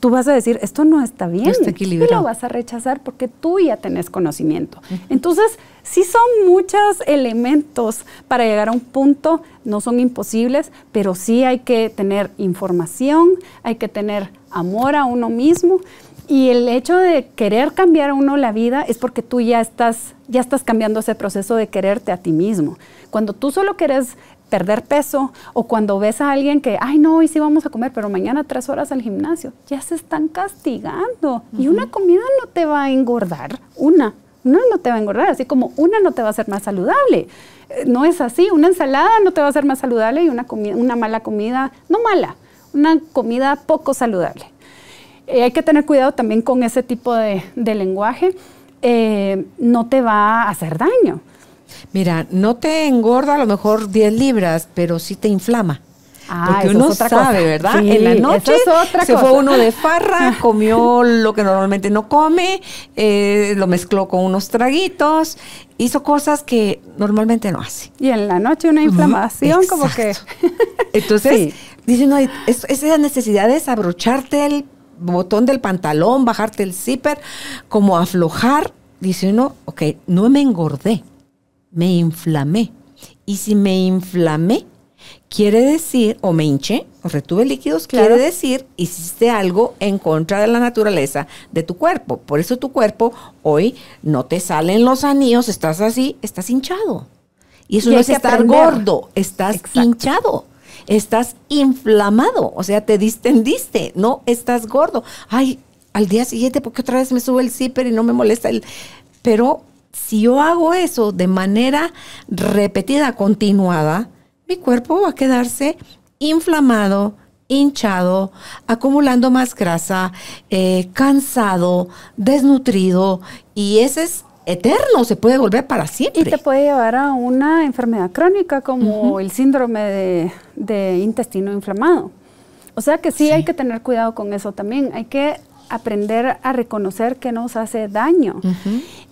S1: tú vas a decir, esto no está bien. tú lo vas a rechazar porque tú ya tenés conocimiento. Entonces, sí son muchos elementos para llegar a un punto, no son imposibles, pero sí hay que tener información, hay que tener amor a uno mismo. Y el hecho de querer cambiar a uno la vida es porque tú ya estás, ya estás cambiando ese proceso de quererte a ti mismo. Cuando tú solo quieres perder peso o cuando ves a alguien que, ay no, hoy sí vamos a comer, pero mañana tres horas al gimnasio, ya se están castigando. Y una comida no te va a engordar, una, una no te va a engordar, así como una no te va a hacer más saludable. Eh, no es así, una ensalada no te va a hacer más saludable y una, una mala comida, no mala, una comida poco saludable. Eh, hay que tener cuidado también con ese tipo de, lenguaje. Eh, no te va a hacer daño.
S2: Mira, no te engorda a lo mejor 10 libras, pero sí te inflama. Ah, porque uno sabe, ¿verdad? en la noche se fue uno de farra, comió lo que normalmente no come, eh, lo mezcló con unos traguitos, hizo cosas que normalmente no hace.
S1: Y en la noche una inflamación, como que.
S2: Entonces, dice uno, esa necesidad de abrocharte el botón del pantalón, bajarte el zipper, como aflojar. Dice uno, ok, no me engordé me inflamé. Y si me inflamé, quiere decir, o me hinché, o retuve líquidos, quiere decir, hiciste algo en contra de la naturaleza de tu cuerpo. Por eso tu cuerpo hoy no te salen los anillos, estás así, estás hinchado. Y eso no es estar gordo, estás hinchado. Estás inflamado, o sea, te distendiste, no estás gordo. Ay, al día siguiente, porque otra vez me sube el zipper y no me molesta el. Pero si yo hago eso de manera repetida, continuada, mi cuerpo va a quedarse inflamado, hinchado, acumulando más grasa, eh, cansado, desnutrido y ese es eterno, se puede volver para siempre. Y te
S1: puede llevar a una enfermedad crónica como el síndrome de, intestino inflamado. O sea que sí, sí, hay que tener cuidado con eso también. Hay que aprender a reconocer que nos hace daño.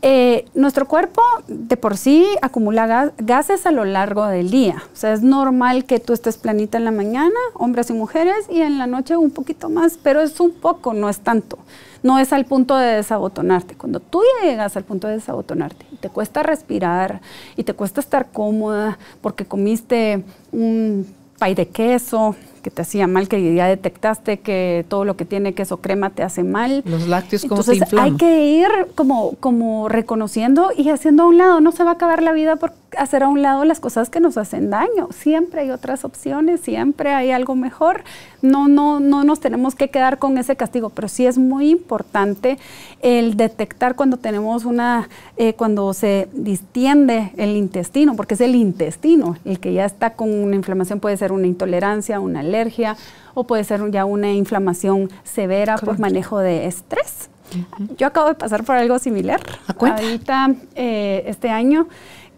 S1: Eh, nuestro cuerpo de por sí acumula gases a lo largo del día. O sea, es normal que tú estés planita en la mañana, hombres y mujeres, y en la noche un poquito más, pero es un poco, no es tanto. No es al punto de desabotonarte. Cuando tú llegas al punto de desabotonarte y te cuesta respirar y te cuesta estar cómoda porque comiste un pay de queso, te hacía mal, que ya detectaste que todo lo que tiene queso crema te hace mal. Los lácteos, como se Entonces Hay que ir como, como reconociendo y haciendo a un lado, no se va a acabar la vida porque hacer a un lado las cosas que nos hacen daño. Siempre hay otras opciones, siempre hay algo mejor. No, no, no nos tenemos que quedar con ese castigo, pero sí es muy importante el detectar cuando tenemos una, eh, cuando se distiende el intestino, porque es el intestino el que ya está con una inflamación, puede ser una intolerancia, una alergia o puede ser ya una inflamación severa por manejo de estrés. Yo acabo de pasar por algo similar. Ah, Ahorita, eh, este año,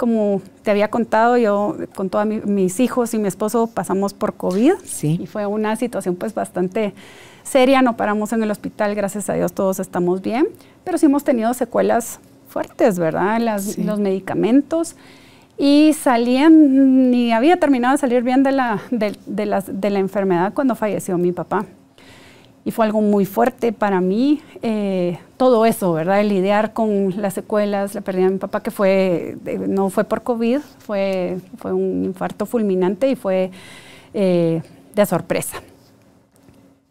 S1: como te había contado, yo con todos mis hijos y mi esposo pasamos por COVID. Y fue una situación pues bastante seria, no paramos en el hospital, gracias a Dios todos estamos bien, pero sí hemos tenido secuelas fuertes, ¿verdad? Los medicamentos. Y salían, ni había terminado de salir bien de la, de la enfermedad cuando falleció mi papá y fue algo muy fuerte para mí, eh, todo eso, ¿verdad? El lidiar con las secuelas, la pérdida de mi papá, que fue, eh, no fue por COVID, fue, fue un infarto fulminante y fue eh, de sorpresa.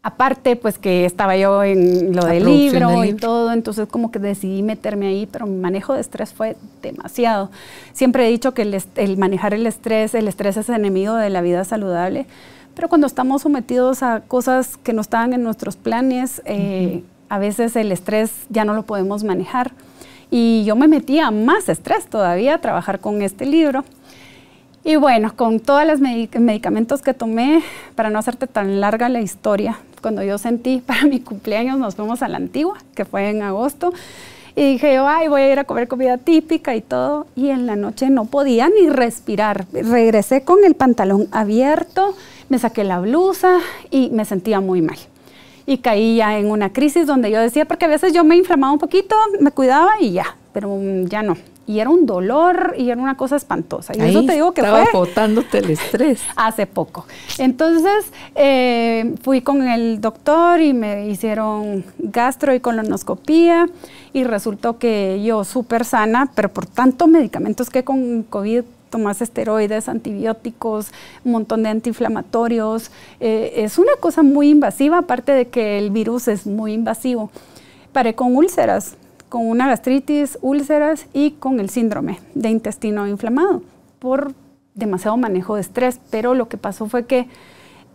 S1: Aparte, pues que estaba yo en lo del libro, y todo, entonces como que decidí meterme ahí, pero mi manejo de estrés fue demasiado. Siempre he dicho que el, el manejar el estrés, el estrés es enemigo de la vida saludable. Pero cuando estamos sometidos a cosas que no estaban en nuestros planes, eh, a veces el estrés ya no lo podemos manejar. Y yo me metía más estrés todavía a trabajar con este libro. Y bueno, con todos los medicamentos que tomé, para no hacerte tan larga la historia, cuando yo sentí para mi cumpleaños nos fuimos a la antigua, que fue en agosto, y dije ay, voy a ir a comer comida típica y todo. Y en la noche no podía ni respirar. Regresé con el pantalón abierto, me saqué la blusa y me sentía muy mal. Y caía en una crisis donde yo decía, porque a veces yo me inflamaba un poquito, me cuidaba y ya, pero ya no y era un dolor y era una cosa espantosa. Y eso te digo que estaba fue, el estrés. hace poco. Entonces eh, fui con el doctor y me hicieron gastro y colonoscopía y resultó que yo súper sana, pero por tanto medicamentos que con COVID tomas esteroides, antibióticos, un montón de antiinflamatorios. Eh, es una cosa muy invasiva, aparte de que el virus es muy invasivo. Paré con úlceras, con una gastritis, úlceras y con el síndrome de intestino inflamado por demasiado manejo de estrés. Pero lo que pasó fue que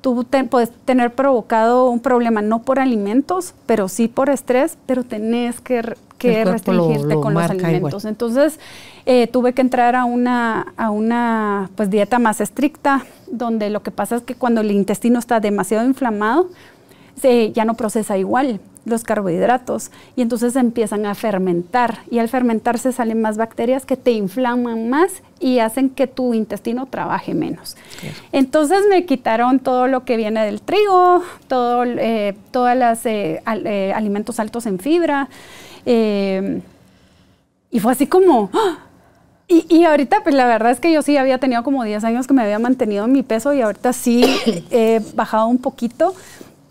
S1: tú puedes tener provocado un problema no por alimentos, pero sí por estrés, pero tenés que, que restringirte con los alimentos. Entonces eh, tuve que entrar a una, a una pues, dieta más estricta, donde lo que pasa es que cuando el intestino está demasiado inflamado, se, ya no procesa igual los carbohidratos y entonces empiezan a fermentar y al fermentarse salen más bacterias que te inflaman más y hacen que tu intestino trabaje menos. Entonces me quitaron todo lo que viene del trigo, todo, eh, todas las eh, eh, alimentos altos en fibra y fue así como... ¡ah! Y, y, ahorita, pues la verdad es que yo sí había tenido como 10 años que me había mantenido en mi peso y ahorita sí he bajado un poquito,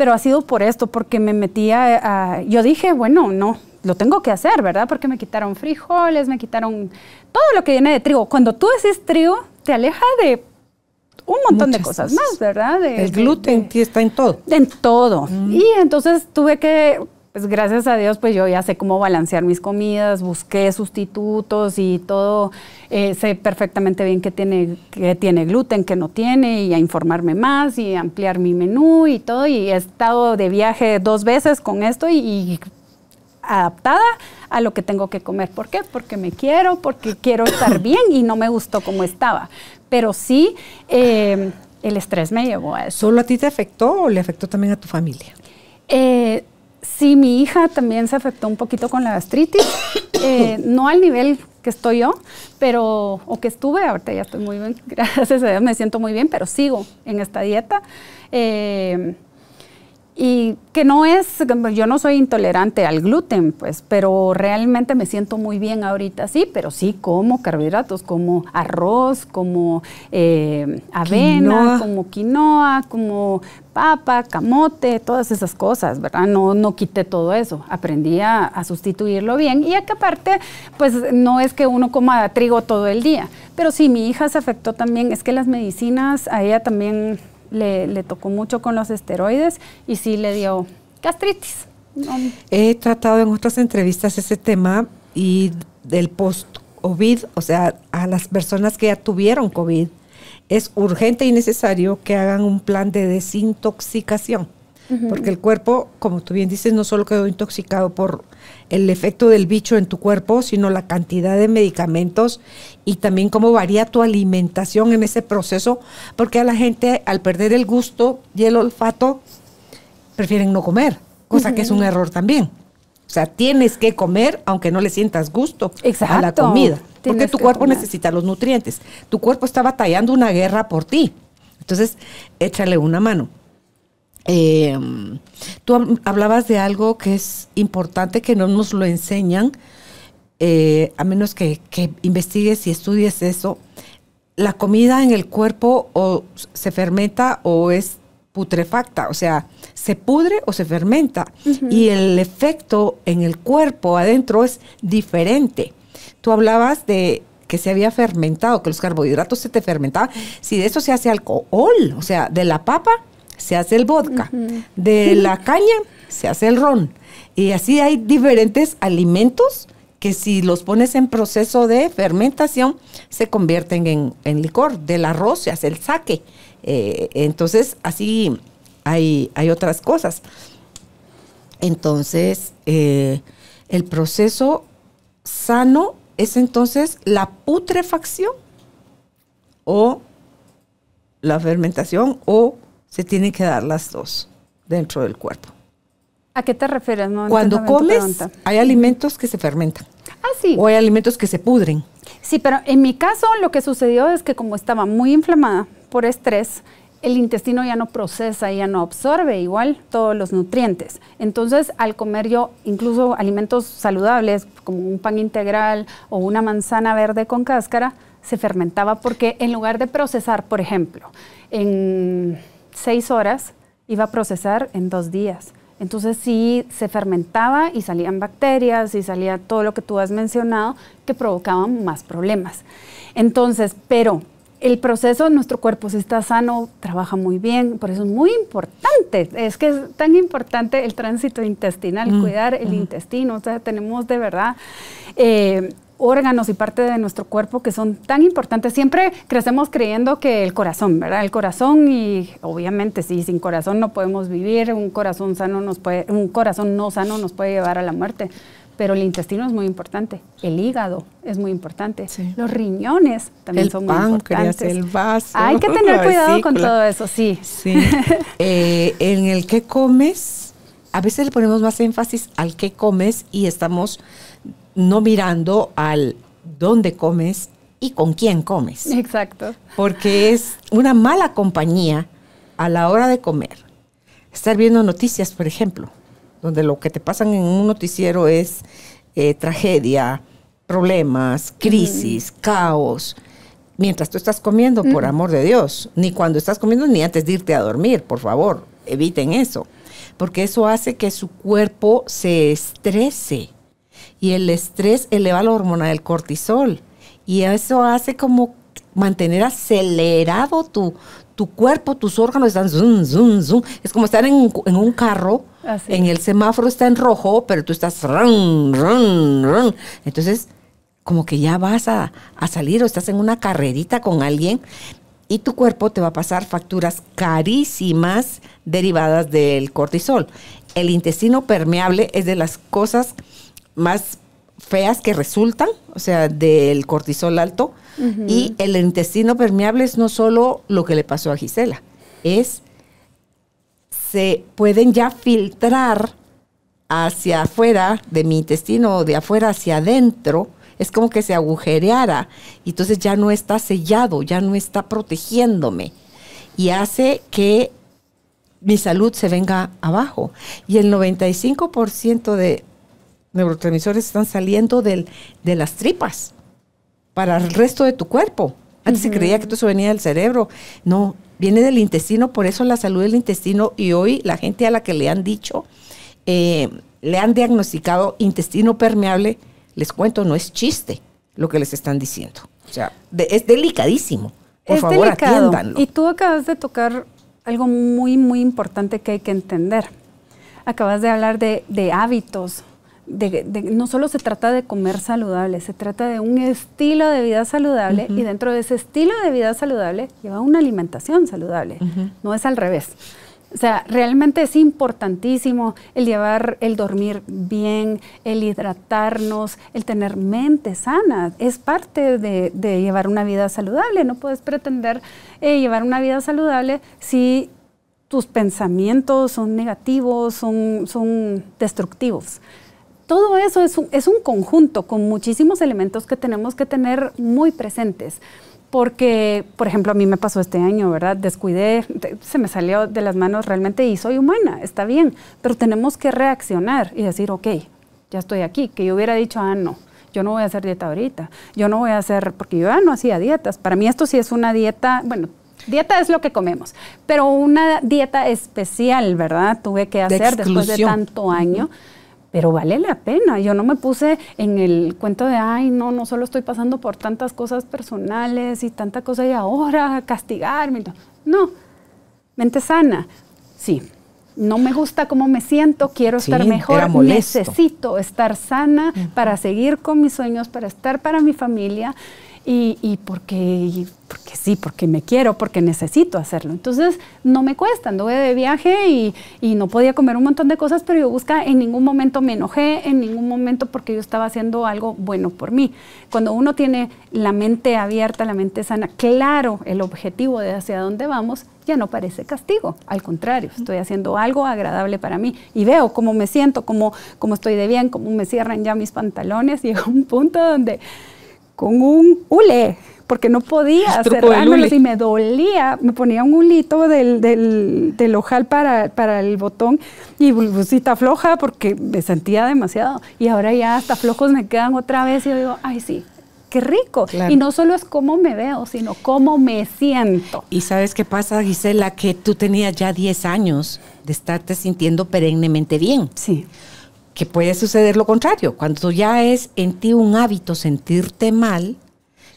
S1: pero ha sido por esto, porque me metía eh, a, Yo dije, bueno, no, lo tengo que hacer, ¿verdad? Porque me quitaron frijoles, me quitaron todo lo que viene de trigo. Cuando tú decís trigo, te aleja de un montón de cosas, más, ¿verdad? el gluten está en todo. En todo. Mm. Y entonces tuve que pues gracias a Dios, pues yo ya sé cómo balancear mis comidas, busqué sustitutos y todo. Eh, sé perfectamente bien qué tiene, que tiene gluten, qué no tiene, y a informarme más y ampliar mi menú y todo. Y he estado de viaje dos veces con esto y, adaptada a lo que tengo que comer. ¿Por qué? Porque me quiero, porque quiero estar bien y no me gustó como estaba. Pero sí, em, el estrés me llevó a eso. ¿Solo a ti te
S2: afectó o le afectó también a tu
S1: familia? Eh, Sí, mi hija también se afectó un poquito con la gastritis, eh, no al nivel que estoy yo, pero, o que estuve, ahorita ya estoy muy bien, gracias a Dios me siento muy bien, pero sigo en esta dieta. Eh, y que no es, yo no soy intolerante al gluten, pues, pero realmente me siento muy bien ahorita, sí, pero sí como carbohidratos, como arroz, como eh, avena, como quinoa, como papa, camote, todas esas cosas, ¿verdad? No, no quité todo eso, aprendí a, sustituirlo bien y a que aparte, pues no es que uno coma trigo todo el día, pero sí, mi hija se afectó también, es que las medicinas a ella también le, tocó mucho con los esteroides y sí le dio gastritis.
S2: He tratado en otras entrevistas ese tema y del post-COVID, o sea, a las personas que ya tuvieron COVID, es urgente y necesario que hagan un plan de desintoxicación, porque el cuerpo, como tú bien dices, no solo quedó intoxicado por el efecto del bicho en tu cuerpo, sino la cantidad de medicamentos y también cómo varía tu alimentación en ese proceso, porque a la gente al perder el gusto y el olfato, prefieren no comer, cosa que es un error también. O sea, tienes que comer aunque no le sientas gusto a la comida, porque tu cuerpo necesita los nutrientes. Tu cuerpo está batallando una guerra por ti. Entonces, échale una mano. Em, tú hablabas de algo que es importante, que no nos lo enseñan, eh, a menos que, investigues y estudies eso. La comida en el cuerpo o se fermenta o es putrefacta, o sea, se pudre o se fermenta. Y el efecto en el cuerpo adentro es diferente. Tú hablabas de que se había fermentado, que los carbohidratos se te fermentaban. Si de eso se hace alcohol, o sea, de la papa se hace el vodka, de la caña se hace el ron. Y así hay diferentes alimentos que si los pones en proceso de fermentación se convierten en, licor. Del arroz se hace el saque. Eh, entonces así hay, hay otras cosas. Entonces eh, el proceso sano es entonces la putrefacción o la fermentación o se tienen que dar las dos dentro del cuerpo.
S1: ¿A qué te refieres? Cuando comes, hay
S2: alimentos que se fermentan. Ah, sí. O hay alimentos que se pudren.
S1: Sí, pero en mi caso lo que sucedió es que como estaba muy inflamada por estrés, el intestino ya no procesa, ya no absorbe igual todos los nutrientes. Entonces, al comer yo incluso alimentos saludables, como un pan integral o una manzana verde con cáscara, se fermentaba porque en lugar de procesar, por ejemplo, en seis horas iba a procesar en dos días. Entonces sí se fermentaba y salían bacterias y salía todo lo que tú has mencionado que provocaban más problemas. Entonces, pero el proceso, nuestro cuerpo si está sano, trabaja muy bien, por eso es muy importante, es que es tan importante el tránsito intestinal, mm, cuidar el intestino, o sea, tenemos de verdad eh, órganos y parte de nuestro cuerpo que son tan importantes. Siempre crecemos creyendo que el corazón, ¿verdad? El corazón y obviamente sí, sin corazón no podemos vivir, un corazón sano nos puede, un corazón no sano nos puede llevar a la muerte, pero el intestino es muy importante, el hígado es muy importante, los riñones también son muy importantes. El vaso. Hay que tener cuidado con todo eso, sí. Sí.
S2: Eh, en el que comes, a veces le ponemos más énfasis al que comes y estamos no mirando al dónde comes y con quién comes. Exacto. Porque es una mala compañía a la hora de comer. Estar viendo noticias, por ejemplo, donde lo que te pasan en un noticiero es eh, tragedia, problemas, crisis, caos, mientras tú estás comiendo, por amor de Dios. Ni cuando estás comiendo, ni antes de irte a dormir, por favor, eviten eso. Porque eso hace que su cuerpo se estrese y el estrés eleva la hormona del cortisol. Y eso hace como mantener acelerado tu, tu cuerpo, tus órganos están zoom, zoom, zoom. Es como estar en, en un carro, en el semáforo está en rojo, pero tú estás run, Entonces, como que ya vas a, a salir o estás en una carrerita con alguien y tu cuerpo te va a pasar facturas carísimas derivadas del cortisol. El intestino permeable es de las cosas más feas que resultan, o sea, del cortisol alto. Y el intestino permeable es no solo lo que le pasó a Gisela, es se pueden ya filtrar hacia afuera de mi intestino, de afuera hacia adentro, es como que se agujereara y entonces ya no está sellado, ya no está protegiéndome y hace que mi salud se venga abajo. Y el 95% de neurotransmisores están saliendo del, de las tripas para el resto de tu cuerpo. Antes se creía que todo eso venía del cerebro. No, viene del intestino, por eso la salud del intestino. Y hoy la gente a la que le han dicho, eh, le han diagnosticado intestino permeable, les cuento, no es chiste lo que les están diciendo. O sea, es
S1: delicadísimo. Por favor, delicado. Y tú acabas de tocar algo muy, muy importante que hay que entender. Acabas de hablar de, de hábitos, no solo se trata de comer saludable, se trata de un estilo de vida saludable y dentro de ese estilo de vida saludable lleva una alimentación saludable, no es al revés. O sea, realmente es importantísimo el llevar, el dormir bien, el hidratarnos, el tener mente sana. Es parte de, llevar una vida saludable. No puedes pretender eh, llevar una vida saludable si tus pensamientos son negativos, son destructivos todo eso es un, conjunto con muchísimos elementos que tenemos que tener muy presentes porque, por ejemplo, a mí me pasó este año, ¿verdad? Descuidé, se me salió de las manos realmente y soy humana, está bien, pero tenemos que reaccionar y decir, ok, ya estoy aquí, que yo hubiera dicho, ah, no, yo no voy a hacer dieta ahorita, yo no voy a hacer, porque yo ya no hacía dietas, para mí esto sí es una dieta, bueno, Dieta es lo que comemos, pero una dieta especial, ¿verdad? Tuve que hacer después de tanto año pero vale la pena. Yo no me puse en el cuento de, ay, no, no solo estoy pasando por tantas cosas personales y tanta cosa y ahora castigarme. No, mente sana. Sí, no me gusta cómo me siento, quiero estar mejor, necesito estar sana para seguir con mis sueños, para estar para mi familia y, porque, sí, porque me quiero, porque necesito hacerlo. Entonces no me cuesta, anduve de viaje y, no podía comer un montón de cosas, pero yo busca, en ningún momento me enojé, en ningún momento porque yo estaba haciendo algo bueno por mí. Cuando uno tiene la mente abierta, la mente sana, claro el objetivo de hacia dónde vamos, ya no parece castigo, al contrario, estoy haciendo algo agradable para mí y veo cómo me siento, cómo, cómo estoy de bien, cómo me cierran ya mis pantalones, llega un punto donde con un hule, porque no podía cerrármelos y me dolía. Me ponía un hulito del, ojal para, para, el botón y bolsita pues, pues, floja porque me sentía demasiado. Y ahora ya hasta flojos me quedan otra vez y yo digo, ay, sí. Qué rico. Y no solo es cómo me veo, sino cómo me siento.
S2: Y sabes qué pasa, Gisela, que tú tenías ya 10 años de estarte sintiendo perennemente bien. Sí que puede suceder lo contrario. Cuando ya es en ti un hábito sentirte mal,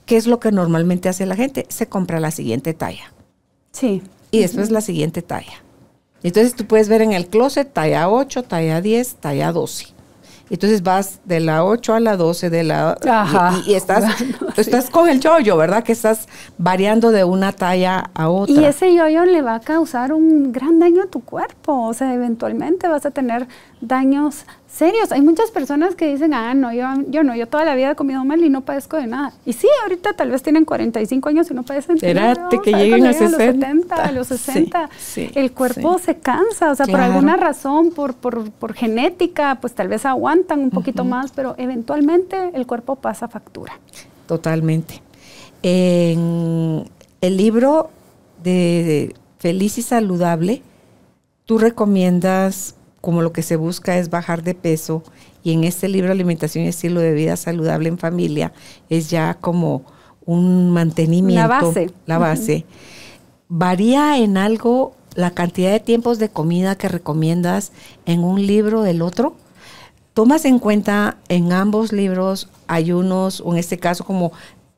S2: ¿qué es lo que normalmente hace la gente? Se compra la siguiente talla.
S1: Sí. Y después es la
S2: siguiente talla. Entonces tú puedes ver en el closet talla 8, talla 10, talla 12. Entonces vas de la 8 a la 12, de la... Ajá, y, estás, estás con el yoyo, ¿verdad? Que estás variando de una talla a otra. Y ese
S1: yoyo le va a causar un gran daño a tu cuerpo. O sea, eventualmente vas a tener daños serios. Hay muchas personas que dicen, ah, no, yo, no, yo toda la vida he comido mal y no padezco de nada. Y sí, ahorita tal vez tienen 45 años y no padecen de nada. Espérate que lleguen a, los 70, a los 60. el cuerpo se cansa, o sea, por alguna razón, por, por, por, genética, pues tal vez aguantan un poquito más, pero eventualmente el cuerpo pasa factura.
S2: Totalmente. En el libro de Feliz y Saludable, tú recomiendas como lo que se busca es bajar de peso, y en este libro Alimentación y Estilo de Vida Saludable en Familia es ya como un mantenimiento. La base. La base. ¿Varía en algo la cantidad de tiempos de comida que recomiendas en un libro del otro? ¿Tomas en cuenta en ambos libros ayunos, o en este caso como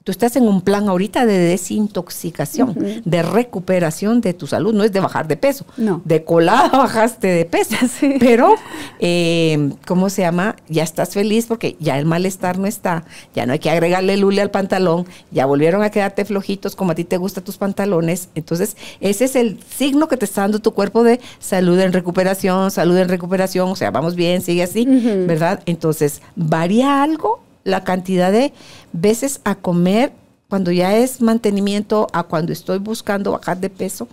S2: Tú estás en un plan ahorita de desintoxicación, de recuperación de tu salud. No es de bajar de peso. No. De colada bajaste de peso. Pero, em, ¿cómo se llama? Ya estás feliz porque ya el malestar no está. Ya no hay que agregarle lule al pantalón. Ya volvieron a quedarte flojitos como a ti te gustan tus pantalones. Entonces, ese es el signo que te está dando tu cuerpo de salud en recuperación, salud en recuperación. O sea, vamos bien, sigue así, ¿verdad? Entonces, varía algo la cantidad de veces a comer cuando ya es mantenimiento a cuando estoy buscando bajar de peso?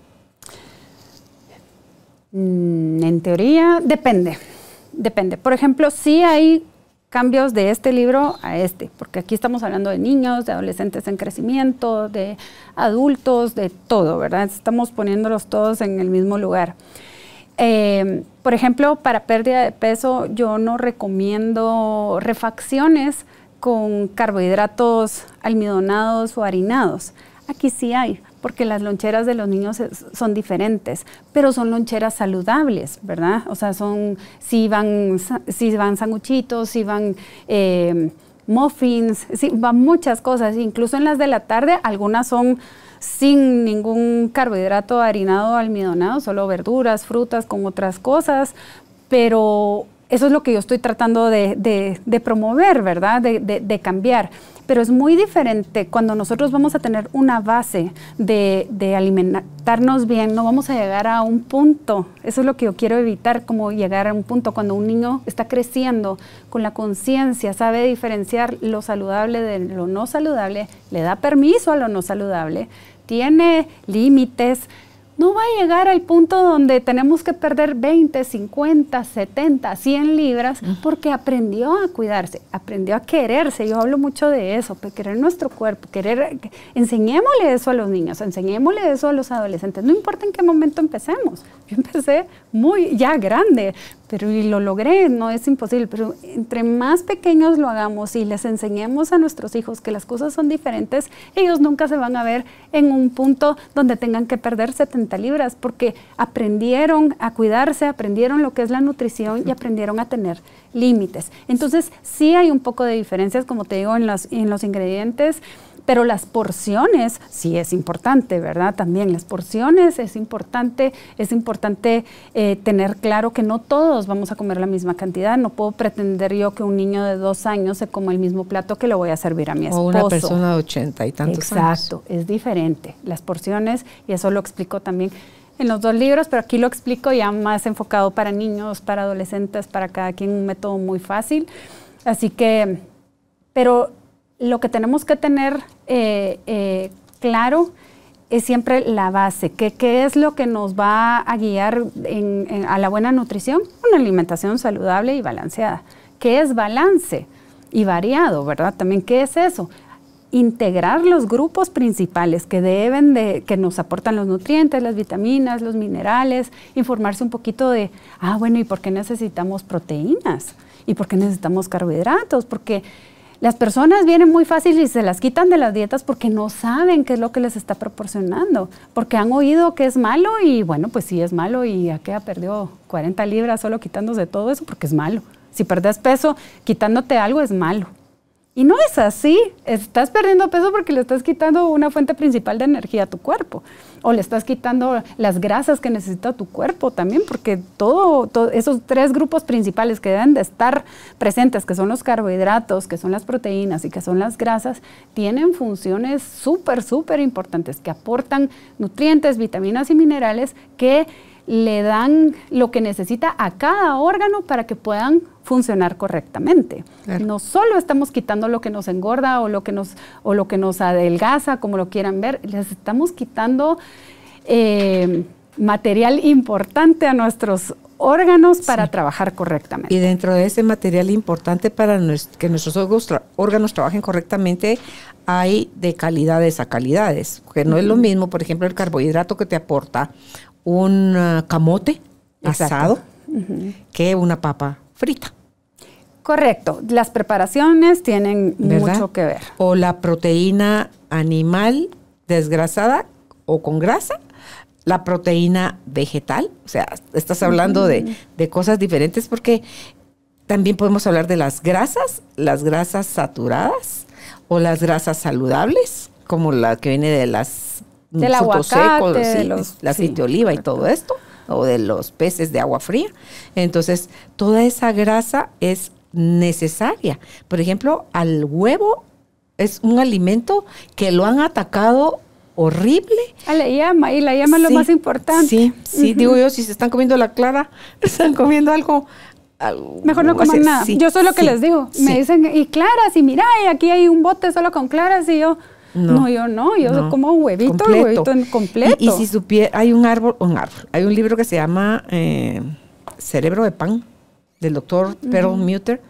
S1: Mm, en teoría, depende. Depende. Por ejemplo, sí hay cambios de este libro a este, porque aquí estamos hablando de niños, de adolescentes en crecimiento, de adultos, de todo, ¿verdad? Estamos poniéndolos todos en el mismo lugar. Eh, por ejemplo, para pérdida de peso yo no recomiendo refacciones, con carbohidratos almidonados o harinados. Aquí sí hay, porque las loncheras de los niños son diferentes, pero son loncheras saludables, ¿verdad? O sea, son, si van, si van sanguchitos, si van... Eh, muffins, sí, van muchas cosas, incluso en las de la tarde, algunas son sin ningún carbohidrato harinado o almidonado, solo verduras, frutas con otras cosas, pero eso es lo que yo estoy tratando de, promover, ¿verdad? de, cambiar. Pero es muy diferente cuando nosotros vamos a tener una base de, alimentarnos bien, no vamos a llegar a un punto. Eso es lo que yo quiero evitar, como llegar a un punto cuando un niño está creciendo con la conciencia, sabe diferenciar lo saludable de lo no saludable, le da permiso a lo no saludable, tiene límites, no va a llegar al punto donde tenemos que perder 20, 50, 70, 100 libras porque aprendió a cuidarse, aprendió a quererse. Yo hablo mucho de eso, querer nuestro cuerpo, querer, enseñémosle eso a los niños, enseñémosle eso a los adolescentes, no importa en qué momento empecemos. Yo empecé muy ya grande, y lo logré, no es imposible, pero entre más pequeños lo hagamos y les enseñemos a nuestros hijos que las cosas son diferentes, ellos nunca se van a ver en un punto donde tengan que perder 70 libras, porque aprendieron a cuidarse, aprendieron lo que es la nutrición y aprendieron a tener límites. Entonces, sí hay un poco de diferencias, como te digo, en los, en los ingredientes pero las porciones sí es importante, ¿verdad? También las porciones es importante, es importante eh, tener claro que no todos vamos a comer la misma cantidad, no puedo pretender yo que un niño de dos años se coma el mismo plato que le voy a servir a mi esposo. O una persona
S2: de ochenta y tantos años. Exacto,
S1: es diferente, las porciones, y eso lo explico también en los dos libros, pero aquí lo explico ya más enfocado para niños, para adolescentes, para cada quien un método muy fácil. Así que, pero lo que tenemos que tener eh, eh, claro es siempre la base, que qué es lo que nos va a guiar a la buena nutrición, una alimentación saludable y balanceada. ¿Qué es balance? Y variado, ¿verdad? También, ¿qué es eso? Integrar los grupos principales que deben de, que nos aportan los nutrientes, las vitaminas, los minerales, informarse un poquito de, ah, bueno, ¿y por qué necesitamos proteínas? ¿Y por qué necesitamos carbohidratos? Porque las personas vienen muy fácil y se las quitan de las dietas porque no saben qué es lo que les está proporcionando, porque han oído que es malo y bueno, pues sí es malo y ha perdido 40 libras solo quitándose todo eso porque es malo. Si perdes peso, quitándote algo es malo. Y no es así. Estás perdiendo peso porque le estás quitando una fuente principal de energía a tu cuerpo. O le estás quitando las grasas que necesita tu cuerpo también, porque todos esos tres grupos principales que deben de estar presentes, que son los carbohidratos, que son las proteínas y que son las grasas, tienen funciones súper, súper importantes que aportan nutrientes, vitaminas y minerales que le dan lo que necesita a cada órgano para que puedan funcionar correctamente. No solo estamos quitando lo que nos engorda o lo que nos, o lo que nos adelgaza, como lo quieran ver, les estamos quitando eh, material importante a nuestros órganos para
S2: trabajar correctamente. Y dentro de ese material importante para que nuestros órganos, trabajen correctamente, hay de calidades a calidades, que no es lo mismo, por ejemplo, el carbohidrato que te aporta un ah, camote asado que una papa
S1: frita. Correcto, las preparaciones tienen mucho que ver. O la proteína
S2: animal desgrasada o con grasa, la proteína vegetal, o sea, estás hablando de, de cosas diferentes porque también podemos hablar de las grasas, las grasas saturadas o las grasas saludables, como la que viene de las del aguacate, de aceite de oliva y todo esto, o de los peces de agua fría. Entonces, toda esa grasa es necesaria. Por ejemplo, al huevo es un alimento que lo han atacado horrible. A la llama,
S1: y la llama es lo más importante. Sí,
S2: sí, digo yo, si se están comiendo la clara, están comiendo algo Mejor no coman nada. yo soy lo que les digo. Me dicen,
S1: y claras, y mira, y aquí hay un bote solo con claras, y yo, no, yo no, yo como huevito, huevito en completo. Y, si
S2: supiera, hay un árbol, un árbol, hay un libro que se llama eh, Cerebro de Pan, del doctor uh Muter.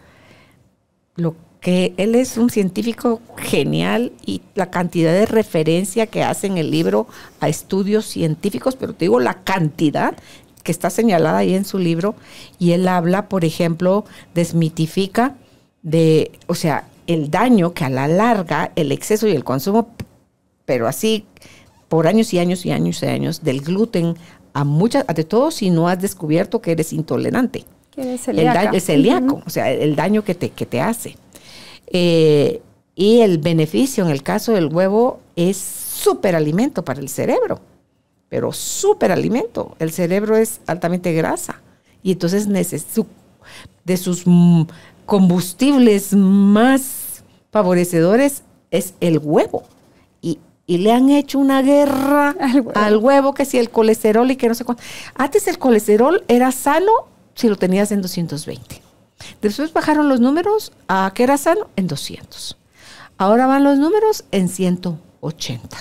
S2: Lo que él es un científico genial y la cantidad de referencia que hace en el libro a estudios científicos, pero te digo la cantidad que está señalada ahí en su libro, y él habla, por ejemplo, desmitifica de, o sea, el daño que a la larga el exceso y el consumo, pero así por años y años y años y años del gluten a muchas, a de todos, si no has descubierto que eres intolerante.
S1: Es es El, celíaco,
S2: o sea, el daño que te, te hace. Eh, y el beneficio en el caso del huevo es súper alimento para el cerebro, pero súper alimento. El cerebro es altamente grasa y entonces de sus mm, combustibles más favorecedores es el huevo. Y, le han hecho una guerra al huevo. que si el colesterol y que no sé cuánto. Antes el colesterol era sano si lo tenías en 220. Después bajaron los números a que era sano en 200. Ahora van los números en 180.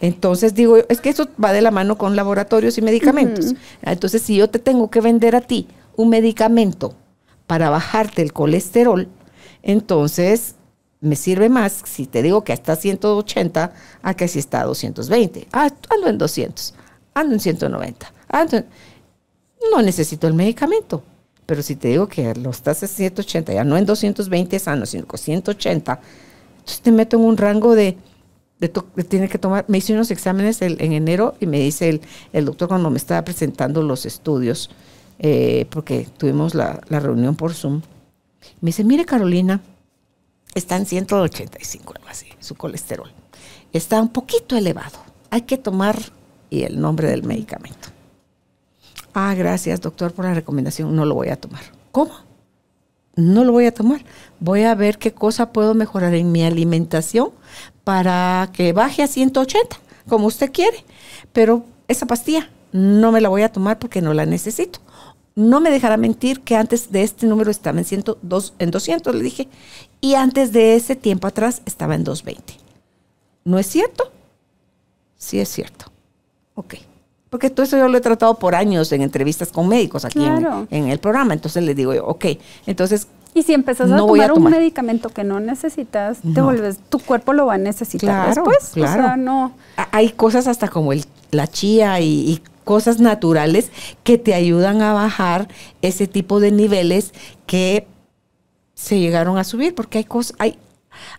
S2: Entonces digo, es que eso va de la mano con laboratorios y medicamentos. Entonces, si yo te tengo que vender a ti un medicamento para bajarte el colesterol, entonces me sirve más si te digo que hasta 180 a que si está a 220. Ah, ando en 200, ando en 190. No necesito el medicamento. Pero si te digo que lo estás a 180, ya no en 220 sano, sino con 180, entonces te meto en un rango de, tiene que tomar. Me hice unos exámenes en enero y me dice el doctor cuando me estaba presentando los estudios, eh, porque tuvimos la, reunión por Zoom, me dice, mire Carolina, está en 185, algo así, su colesterol. Está un poquito elevado. Hay que tomar y el nombre del medicamento. Ah, gracias doctor por la recomendación, no lo voy a tomar. ¿Cómo? No lo voy a tomar. Voy a ver qué cosa puedo mejorar en mi alimentación para que baje a 180, como usted quiere. Pero esa pastilla no me la voy a tomar porque no la necesito no me dejará mentir que antes de este número estaba en, en 200, le dije, y antes de ese tiempo atrás estaba en 220. ¿No es cierto? Sí es cierto. Ok. Porque todo eso yo lo he tratado por años en entrevistas con médicos aquí en, el programa. Entonces le digo, yo, ok, entonces...
S1: Y si empezas a, tomar un medicamento que no necesitas, te vuelves, tu cuerpo lo va a necesitar después. Claro. no.
S2: Hay cosas hasta como el, la chía y cosas naturales que te ayudan a bajar ese tipo de niveles que se llegaron a subir, porque hay cosas, hay,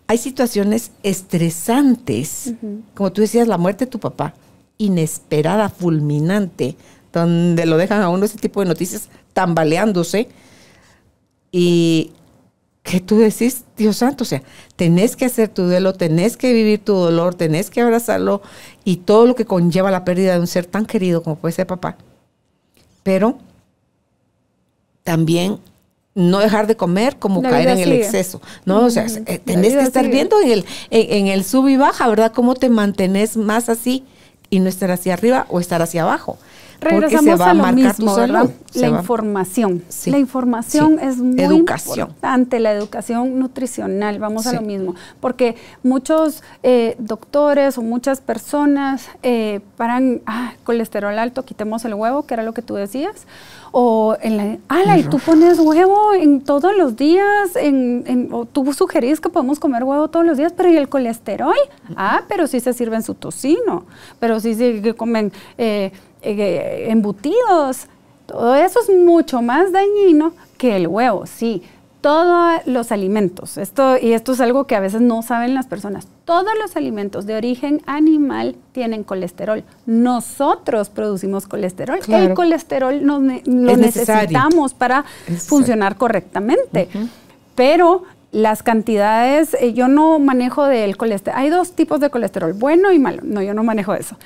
S2: hay situaciones estresantes, como tú decías, la muerte de tu papá, inesperada, fulminante, donde lo dejan a uno ese tipo de noticias tambaleándose. Y que tú decís, Dios santo, o sea, tenés que hacer tu duelo, tenés que vivir tu dolor, tenés que abrazarlo y todo lo que conlleva la pérdida de un ser tan querido como puede ser papá. Pero también no dejar de comer como caer en el exceso, ¿no? o sea, mm, eh, tenés que estar viendo en el, en, en, el sub y baja, ¿verdad? Cómo te mantenés más así y no estar hacia arriba o estar hacia abajo. Regresamos a, lo mismo, ¿verdad? La
S1: información. la información es muy importante, la educación nutricional, vamos a lo mismo, porque muchos eh, doctores o muchas personas eh, paran, ah, colesterol alto, quitemos el huevo, que era lo que tú decías, o en la, ala, y tú pones huevo en todos los días, en, o tú sugerís que podemos comer huevo todos los días, pero ¿y el colesterol? Ah, pero sí se sirve en su tocino, pero sí se comen... Eh, eh, eh, embutidos, todo eso es mucho más dañino que el huevo, sí. Todos los alimentos, esto, y esto es algo que a veces no saben las personas, todos los alimentos de origen animal tienen colesterol. Nosotros producimos colesterol. El colesterol lo necesitamos para funcionar correctamente. Pero las cantidades, eh, yo no manejo del colesterol. Hay dos tipos de colesterol, bueno y malo. No, yo no manejo eso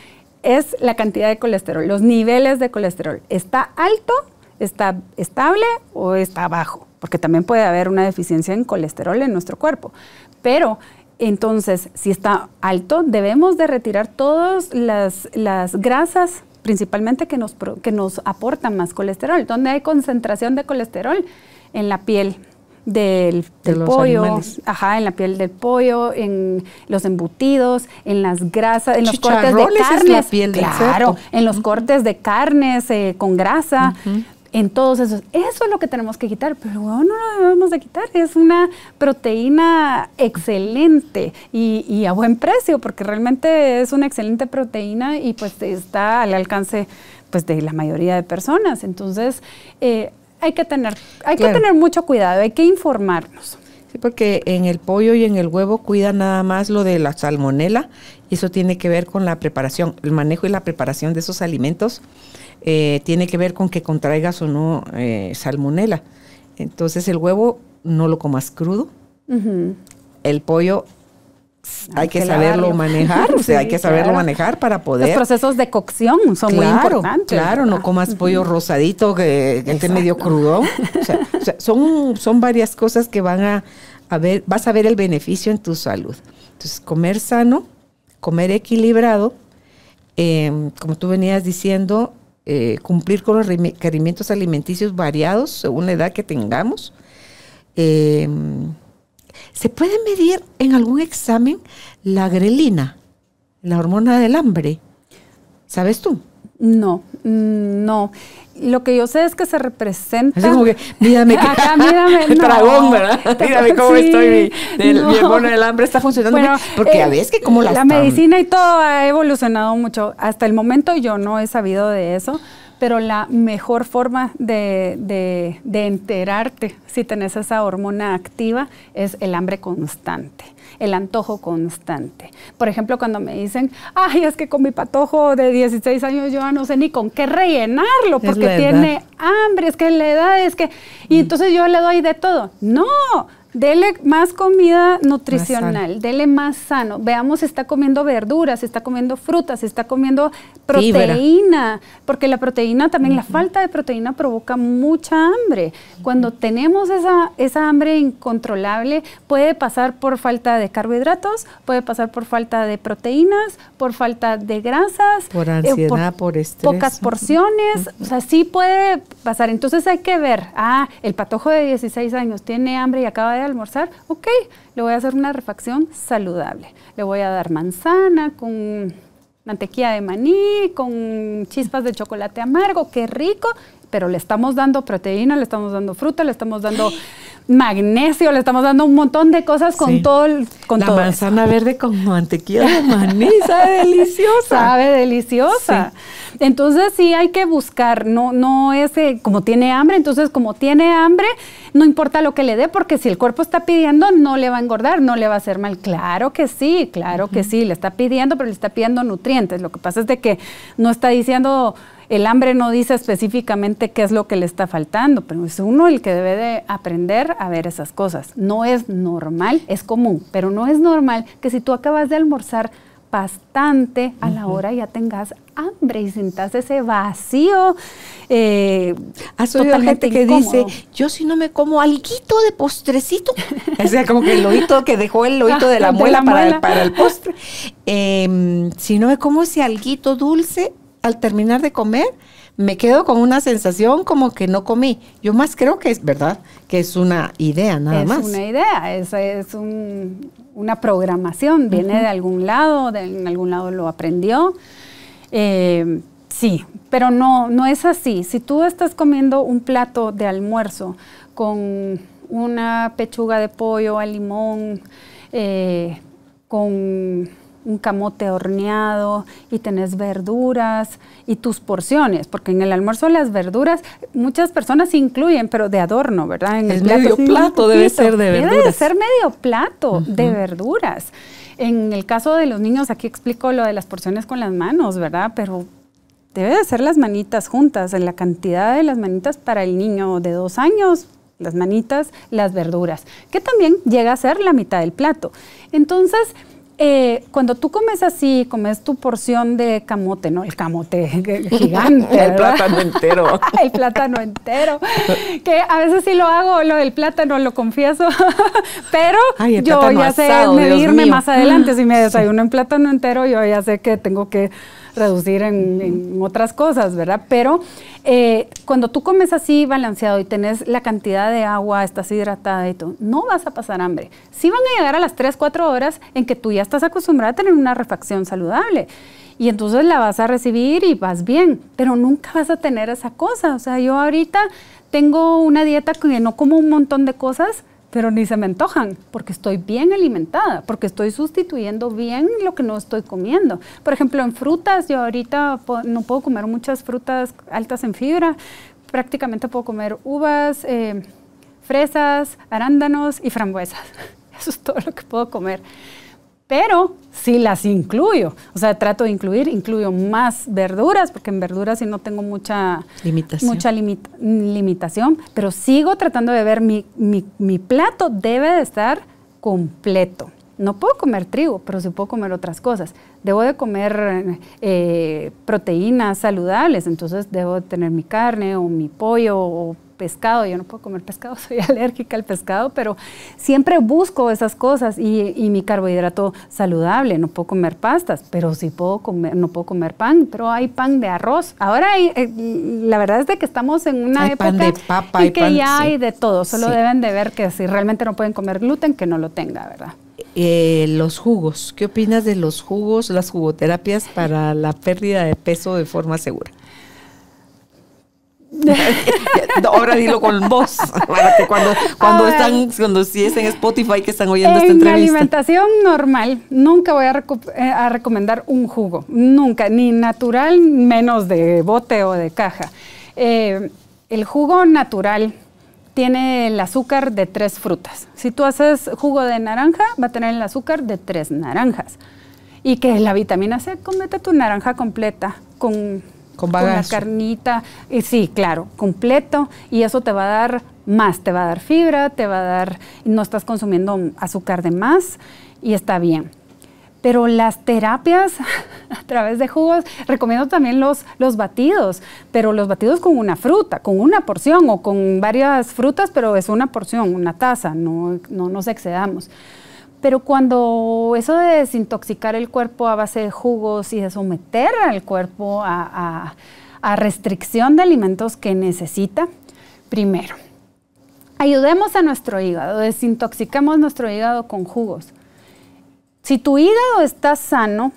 S1: es la cantidad de colesterol, los niveles de colesterol. ¿Está alto, está estable o está bajo? Porque también puede haber una deficiencia en colesterol en nuestro cuerpo. Pero entonces, si está alto, debemos de retirar todas las, grasas principalmente que nos, que nos aportan más colesterol. Donde hay concentración de colesterol? En la piel, del, pollo, ajá, en la piel del pollo, en los embutidos, en las grasas, en los cortes de carnes, claro, en los cortes de carnes eh, con grasa. En todos esos, eso es lo que tenemos que quitar, pero no lo debemos de quitar, es una proteína excelente y, a buen precio, porque realmente es una excelente proteína y pues está al alcance pues de la mayoría de personas. Entonces, eh, hay que tener, hay que tener mucho cuidado, hay que informarnos.
S2: Sí, porque en el pollo y en el huevo cuida nada más lo de la salmonela y eso tiene que ver con la preparación, el manejo y la preparación de esos alimentos eh, tiene que ver con que contraigas o no eh, salmonela. Entonces el huevo no lo comas crudo, el pollo hay que saberlo manejar, o sea, hay que saberlo manejar para poder. Los
S1: procesos de cocción son muy importantes. Claro, no comas pollo
S2: rosadito que, esté medio crudo. O sea, son, son varias cosas que van a, ver, vas a ver el beneficio en tu salud. Entonces, comer sano, comer equilibrado, em, como tú venías diciendo, eh, cumplir con los requerimientos alimenticios variados según la edad que tengamos. Eh, ¿Se puede medir en algún examen la grelina,
S1: la hormona del hambre? ¿Sabes tú? No, mm, no. Lo que yo sé es que se representa. Es como que, mírame ¿verdad? Mírame cómo estoy. Mi, hormona del hambre está funcionando. porque a eh, veces que como la. La medicina y todo ha evolucionado mucho. Hasta el momento yo no he sabido de eso pero la mejor forma de, enterarte si tenés esa hormona activa es el hambre constante, el antojo constante. Por ejemplo, cuando me dicen, ay, es que con mi patojo de 16 años yo no sé ni con qué rellenarlo porque tiene hambre, es que la edad, es que... Y entonces yo le doy de todo. No, Dele más comida nutricional, dele más sano. Veamos si está comiendo verduras, está comiendo frutas, está comiendo proteína, porque la proteína también, la falta de proteína provoca mucha hambre. Cuando tenemos esa, esa hambre incontrolable, puede pasar por falta de carbohidratos, puede pasar por falta de proteínas, por falta de grasas, por eh, ansiedad,
S2: por, Pocas
S1: porciones, o sea, sí puede pasar. Entonces hay que ver, ah, el patojo de 16 años tiene hambre y acaba de almorzar, ok, le voy a hacer una refacción saludable. Le voy a dar manzana con mantequilla de maní, con chispas de chocolate amargo, qué rico, pero le estamos dando proteína, le estamos dando fruta, le estamos dando magnesio, le estamos dando un montón de cosas con todo el, con La manzana
S2: verde con mantequilla de
S1: maní, sabe deliciosa. Sabe deliciosa. Entonces sí hay que buscar, no, no es eh, como tiene hambre, entonces como tiene hambre, no importa lo que le dé, porque si el cuerpo está pidiendo, no le va a engordar, no le va a hacer mal. Claro que sí, claro que sí, le está pidiendo, pero le está pidiendo nutrientes. Lo que pasa es de que no está diciendo el hambre no dice específicamente qué es lo que le está faltando, pero es uno el que debe de aprender a ver esas cosas. No es normal, es común, pero no es normal que si tú acabas de almorzar bastante a la hora ya tengas hambre y sientas ese vacío. Eh, Has gente que dice, yo si no me como alguito de postrecito.
S2: o sea, como que el loito que dejó el loito de la muela, Para, el postre. Em, si no me como ese alguito dulce, al terminar de comer me quedo con una sensación como que no comí. Yo más creo que es verdad, que es una idea nada más. Es una
S1: idea, es, una programación, viene de algún lado, en algún lado lo aprendió. Eh, sí, pero no, no es así. Si tú estás comiendo un plato de almuerzo con una pechuga de pollo al limón, eh, con un camote horneado y tenés verduras y tus porciones, porque en el almuerzo las verduras muchas personas incluyen, pero de adorno, ¿verdad? En el, medio plato debe ser de verduras. Debe ser medio plato de verduras. En el caso de los niños, aquí explico lo de las porciones con las manos, ¿verdad? Pero debe de ser las manitas juntas, en la cantidad de las manitas para el niño de dos años, las manitas, las verduras, que también llega a ser la mitad del plato. Entonces, eh, cuando tú comes así, comes tu porción de camote, ¿no? El camote gigante. el plátano entero. el plátano entero. Que a veces sí lo hago, lo del plátano, lo confieso. pero yo ya sé medirme más adelante. Si me desayuno en plátano entero, yo ya sé que tengo que reducir en, otras cosas, ¿verdad? Pero eh, cuando tú comes así balanceado y tenés la cantidad de agua, estás hidratada y todo, no vas a pasar hambre. Sí van a llegar a las 3, 4 horas en que tú ya estás acostumbrada a tener una refacción saludable y entonces la vas a recibir y vas bien, pero nunca vas a tener esa cosa. O sea, yo ahorita tengo una dieta que no como un montón de cosas, pero ni se me antojan, porque estoy bien alimentada, porque estoy sustituyendo bien lo que no estoy comiendo. Por ejemplo, en frutas, yo ahorita no puedo comer muchas frutas altas en fibra, prácticamente puedo comer uvas, eh, fresas, arándanos y frambuesas. Eso es todo lo que puedo comer pero sí las incluyo. O sea, trato de incluir, incluyo más verduras, porque en verduras sí no tengo mucha
S2: limitación, mucha
S1: limitación pero sigo tratando de ver, mi, mi, plato debe de estar completo. No puedo comer trigo, pero sí puedo comer otras cosas. Debo de comer eh, proteínas saludables, entonces debo de tener mi carne o mi pollo o pescado. Yo no puedo comer pescado, soy alérgica al pescado, pero siempre busco esas cosas y, mi carbohidrato saludable. No puedo comer pastas, pero sí puedo comer, no puedo comer pan, pero hay pan de arroz. Ahora eh, la verdad es de que estamos en una época pan de y que ya hay de todo. Solo deben de ver que si realmente no pueden comer gluten, que no lo tenga, ¿verdad?
S2: Eh, los jugos. ¿Qué opinas de los jugos, las jugoterapias para la pérdida de peso de forma segura? Ahora dilo con voz, cuando, cuando están, cuando es en Spotify que están oyendo esta entrevista. Mi
S1: alimentación normal, nunca voy eh, a, recomendar un jugo, nunca, ni natural, menos de bote o de caja. Eh, el jugo natural tiene el azúcar de tres frutas. Si tú haces jugo de naranja, va a tener el azúcar de tres naranjas. Y que la vitamina C, comete tu naranja completa con con la carnita. Eh, sí, claro, completo. Y eso te va a dar más, te va a dar fibra, te va a dar, no estás consumiendo azúcar de más y está bien. Pero las terapias a través de jugos, recomiendo también los, los batidos, pero los batidos con una fruta, con una porción o con varias frutas, pero es una porción, una taza, no, no nos excedamos. Pero cuando eso de desintoxicar el cuerpo a base de jugos y de someter al cuerpo a, a restricción de alimentos que necesita, primero, ayudemos a nuestro hígado, desintoxicamos nuestro hígado con jugos. Si tu hígado está sano,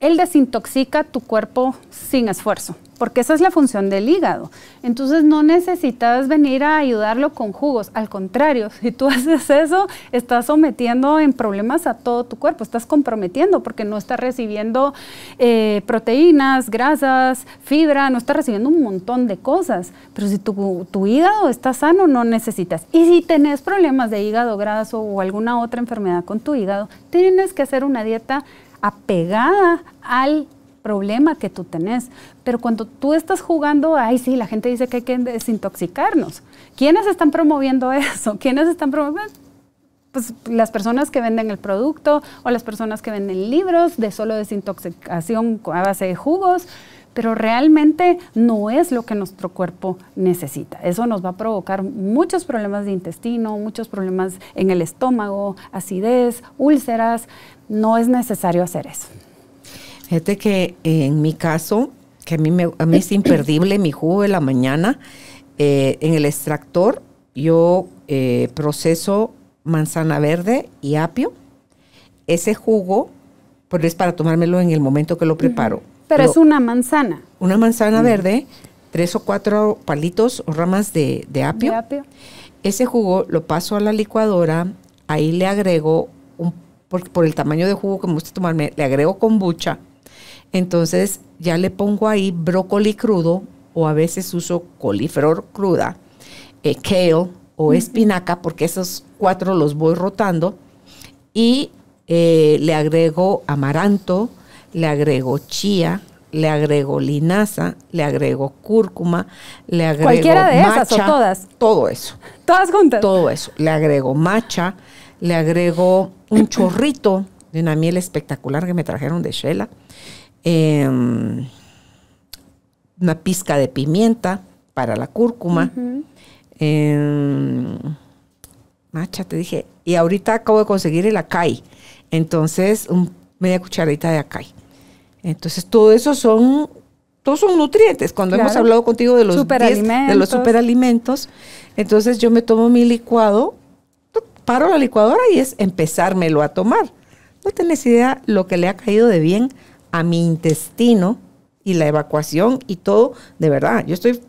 S1: él desintoxica tu cuerpo sin esfuerzo porque esa es la función del hígado. Entonces no necesitas venir a ayudarlo con jugos, al contrario, si tú haces eso, estás sometiendo en problemas a todo tu cuerpo, estás comprometiendo porque no estás recibiendo eh, proteínas, grasas, fibra, no estás recibiendo un montón de cosas, pero si tu, tu hígado está sano, no necesitas. Y si tenés problemas de hígado graso o alguna otra enfermedad con tu hígado, tienes que hacer una dieta apegada al problema que tú tenés. Pero cuando tú estás jugando, ay, sí, la gente dice que hay que desintoxicarnos. ¿Quiénes están promoviendo eso? ¿Quiénes están promoviendo? Pues las personas que venden el producto o las personas que venden libros de solo desintoxicación a base de jugos pero realmente no es lo que nuestro cuerpo necesita. Eso nos va a provocar muchos problemas de intestino, muchos problemas en el estómago, acidez, úlceras. No es necesario hacer eso.
S2: Fíjate que eh, en mi caso, que a mí, me, a mí es imperdible mi jugo de la mañana, eh, en el extractor yo eh, proceso manzana verde y apio. Ese jugo, pues es para tomármelo en el momento que lo preparo.
S1: Pero es una manzana.
S2: Una manzana mm. verde, tres o cuatro palitos o ramas de, apio. Ese jugo lo paso a la licuadora, ahí le agrego, un, por, por el tamaño de jugo que me gusta tomarme, le agrego kombucha entonces ya le pongo ahí brócoli crudo o a veces uso coliflor cruda, eh, kale o espinaca, porque esos cuatro los voy rotando. Y eh, le agrego amaranto, le agrego chía, le agrego linaza, le agrego cúrcuma, le agrego cualquiera de esas o todas, todo eso, todas juntas, todo eso, le agrego macha, le agrego un chorrito de una miel espectacular que me trajeron de Shela Em, una pizca de pimienta para la cúrcuma. Em, macha, te dije. Y ahorita acabo de conseguir el acai. Entonces, media cucharadita de acai. Entonces, todo eso son, todos son nutrientes. Cuando hemos hablado contigo de los superalimentos. de los entonces yo me tomo mi licuado, paro la licuadora y es empezármelo a tomar. No tenés idea lo que le ha caído de bien a mi intestino y la evacuación y todo, de verdad, yo estoy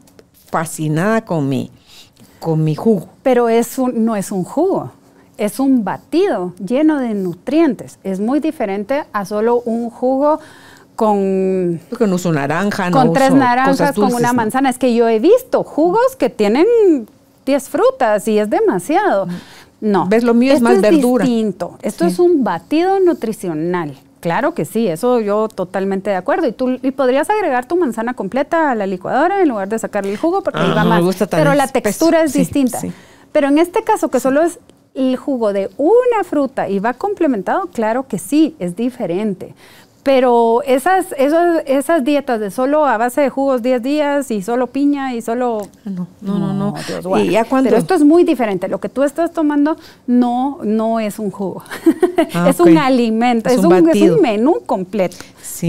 S2: fascinada con mi, con mi jugo.
S1: Pero es no es un jugo, es un batido lleno de nutrientes. Es muy diferente a solo un jugo con...
S2: Porque no uso naranja, con tres naranjas, con una manzana.
S1: Es que yo he visto jugos que tienen 10 frutas y es demasiado. No. ¿Ves? Lo mío es más verdura. Esto es un batido nutricional. Claro que sí, eso yo totalmente de acuerdo. Y tú y podrías agregar tu manzana completa a la licuadora en lugar de sacarle el jugo porque ah, va más. Pero la textura es distinta. Pero en este caso que solo es el jugo de una fruta y va complementado, claro que sí, es diferente. Pero esas, esas, esas dietas de solo a base de jugos 10 días y solo piña y solo... Ah, no, no, no. Pero esto es muy diferente. Lo que tú estás tomando no, no es un jugo. Ah, es un alimento, es, un, es, un, menú completo.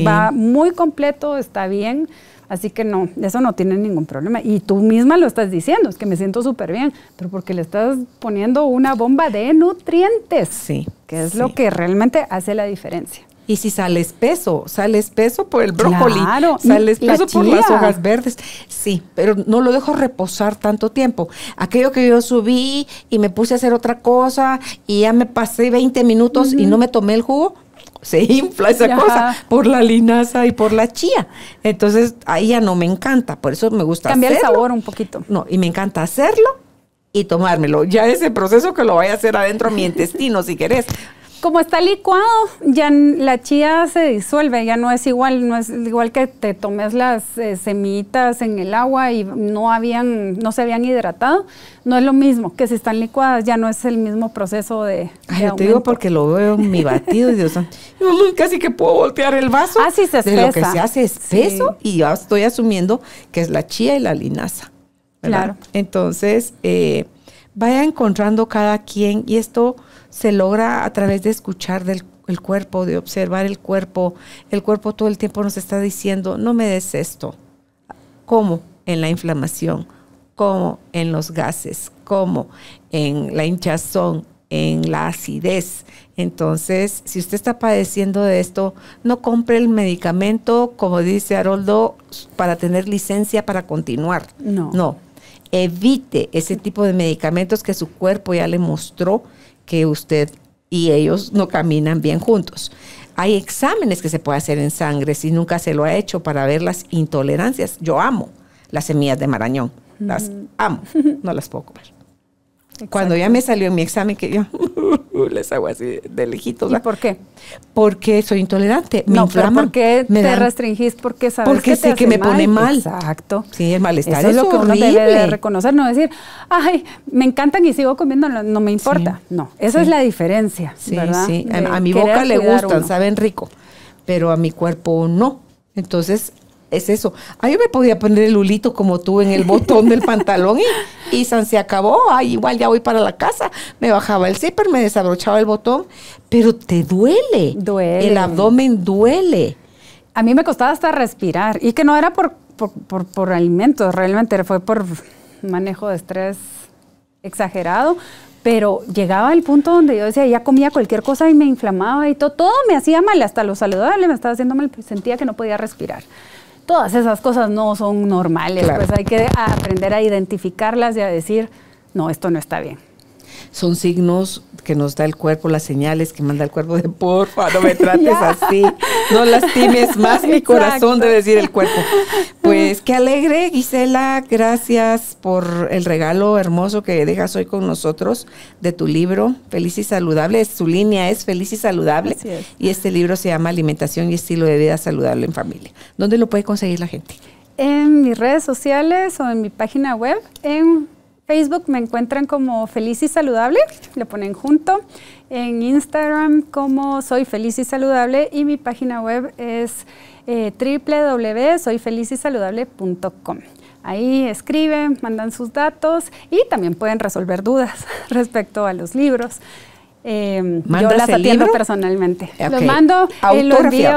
S1: Va muy completo, está bien. Así que no, eso no tiene ningún problema. Y tú misma lo estás diciendo, es que me siento súper bien, pero porque le estás poniendo una bomba de nutrientes. Sí. Que es lo que realmente hace la diferencia. Y si sale espeso, sale
S2: espeso por el brócoli, claro, sale espeso por las hojas verdes. Sí, pero no lo dejo reposar tanto tiempo. Aquello que yo subí y me puse a hacer otra cosa y ya me pasé 20 minutos y no me tomé el jugo, se infla esa cosa por la linaza y por la chía. Entonces, ahí ya no me encanta, por eso me gusta Cambiar el sabor un poquito. No, y me encanta hacerlo y tomármelo. Ya ese proceso que lo vaya a hacer adentro de mi intestino, si querés,
S1: como está licuado, ya la chía se disuelve, ya no es igual, no es igual que te tomes las eh, semitas en el agua y no habían, no se habían hidratado, no es lo mismo que si están licuadas, ya no es el mismo proceso de.
S2: Ay, yo te digo porque lo veo en mi batido y digo,
S1: casi que puedo voltear el vaso. Ah, se De lo que se hace espeso
S2: y ya estoy asumiendo que es la chía y la linaza. Claro. Entonces, eh, vaya encontrando cada quien y esto se logra a través de escuchar del el cuerpo, de observar el cuerpo. El cuerpo todo el tiempo nos está diciendo, no me des esto. ¿Cómo? En la inflamación, como en los gases, como en la hinchazón, en la acidez. Entonces, si usted está padeciendo de esto, no compre el medicamento, como dice Haroldo, para tener licencia para continuar. No. No. Evite ese tipo de medicamentos que su cuerpo ya le mostró que usted y ellos no caminan bien juntos. Hay exámenes que se puede hacer en sangre si nunca se lo ha hecho para ver las intolerancias. Yo amo las semillas de marañón, las mm. amo, no las puedo comer. Cuando ya me salió en mi examen, que yo uh, les hago así de lejitos. ¿Y por qué? Porque soy intolerante. Me no, inflama. ¿Por qué te dan...
S1: restringís? Porque sabes porque que te sé que me pone mal. Exacto. Sí, el malestar Eso es, lo que uno debe reconocer, no decir, ay, me encantan y sigo comiendo, no me importa. No, esa es la diferencia. ¿verdad? sí. A, mi boca le gustan, saben
S2: rico, pero a mi cuerpo no. Entonces, es eso. Ahí me podía poner el ulito como tú en el botón del pantalón y, y se acabó. Ay, ah, igual ya voy para la casa. Me bajaba el zipper, me
S1: desabrochaba el botón, pero te duele. El abdomen duele. A mí me costaba hasta respirar y que no era por, por, por, por alimentos, realmente fue por manejo de estrés exagerado, pero llegaba el punto donde yo decía, ya comía cualquier cosa y me inflamaba y todo, todo me hacía mal, hasta lo saludable me estaba haciendo mal, sentía que no podía respirar todas esas cosas no son normales, pues hay que aprender a identificarlas y a decir, no, esto no está bien.
S2: Son signos que nos da el cuerpo, las señales que manda el cuerpo de porfa, no me trates así, no lastimes más mi corazón de decir el cuerpo. Pues qué alegre, Gisela, gracias por el regalo hermoso que dejas hoy con nosotros de tu libro, Feliz y Saludable, su línea es Feliz y Saludable, y este libro se llama Alimentación y Estilo de Vida Saludable en Familia. ¿Dónde lo puede conseguir la gente?
S1: En mis redes sociales o en mi página web, en Facebook me encuentran como Feliz y Saludable, le ponen junto. En Instagram como Soy Feliz y Saludable y mi página web es eh, Ahí escriben, mandan sus datos y también pueden resolver dudas respecto a los libros. Em, yo las atiendo personalmente. Lo mando, eh,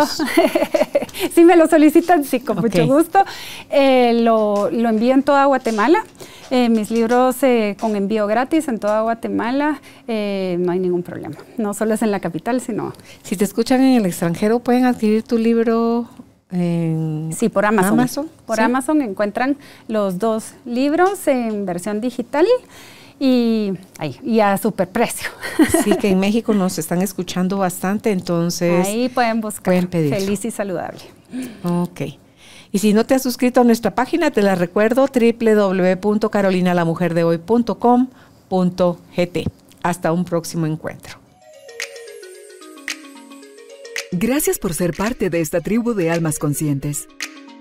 S1: si me lo solicitan, sí, con mucho gusto. Eh, lo, lo, envío en toda Guatemala. Eh, mis libros con envío gratis en toda Guatemala, no hay ningún problema. No solo es en la capital, sino... Si te escuchan en el extranjero, ¿pueden adquirir tu libro sí, por Amazon. por Amazon encuentran los dos libros en versión digital y, a super precio. Sí,
S2: que en México nos están escuchando bastante, entonces. Ahí
S1: pueden buscar. Pueden Feliz y saludable.
S2: Ok. Y si no te has suscrito a nuestra página, te la recuerdo www.carolinalamujerdehoy.com.gt. Hasta un próximo encuentro. Gracias por ser parte de esta tribu de almas conscientes.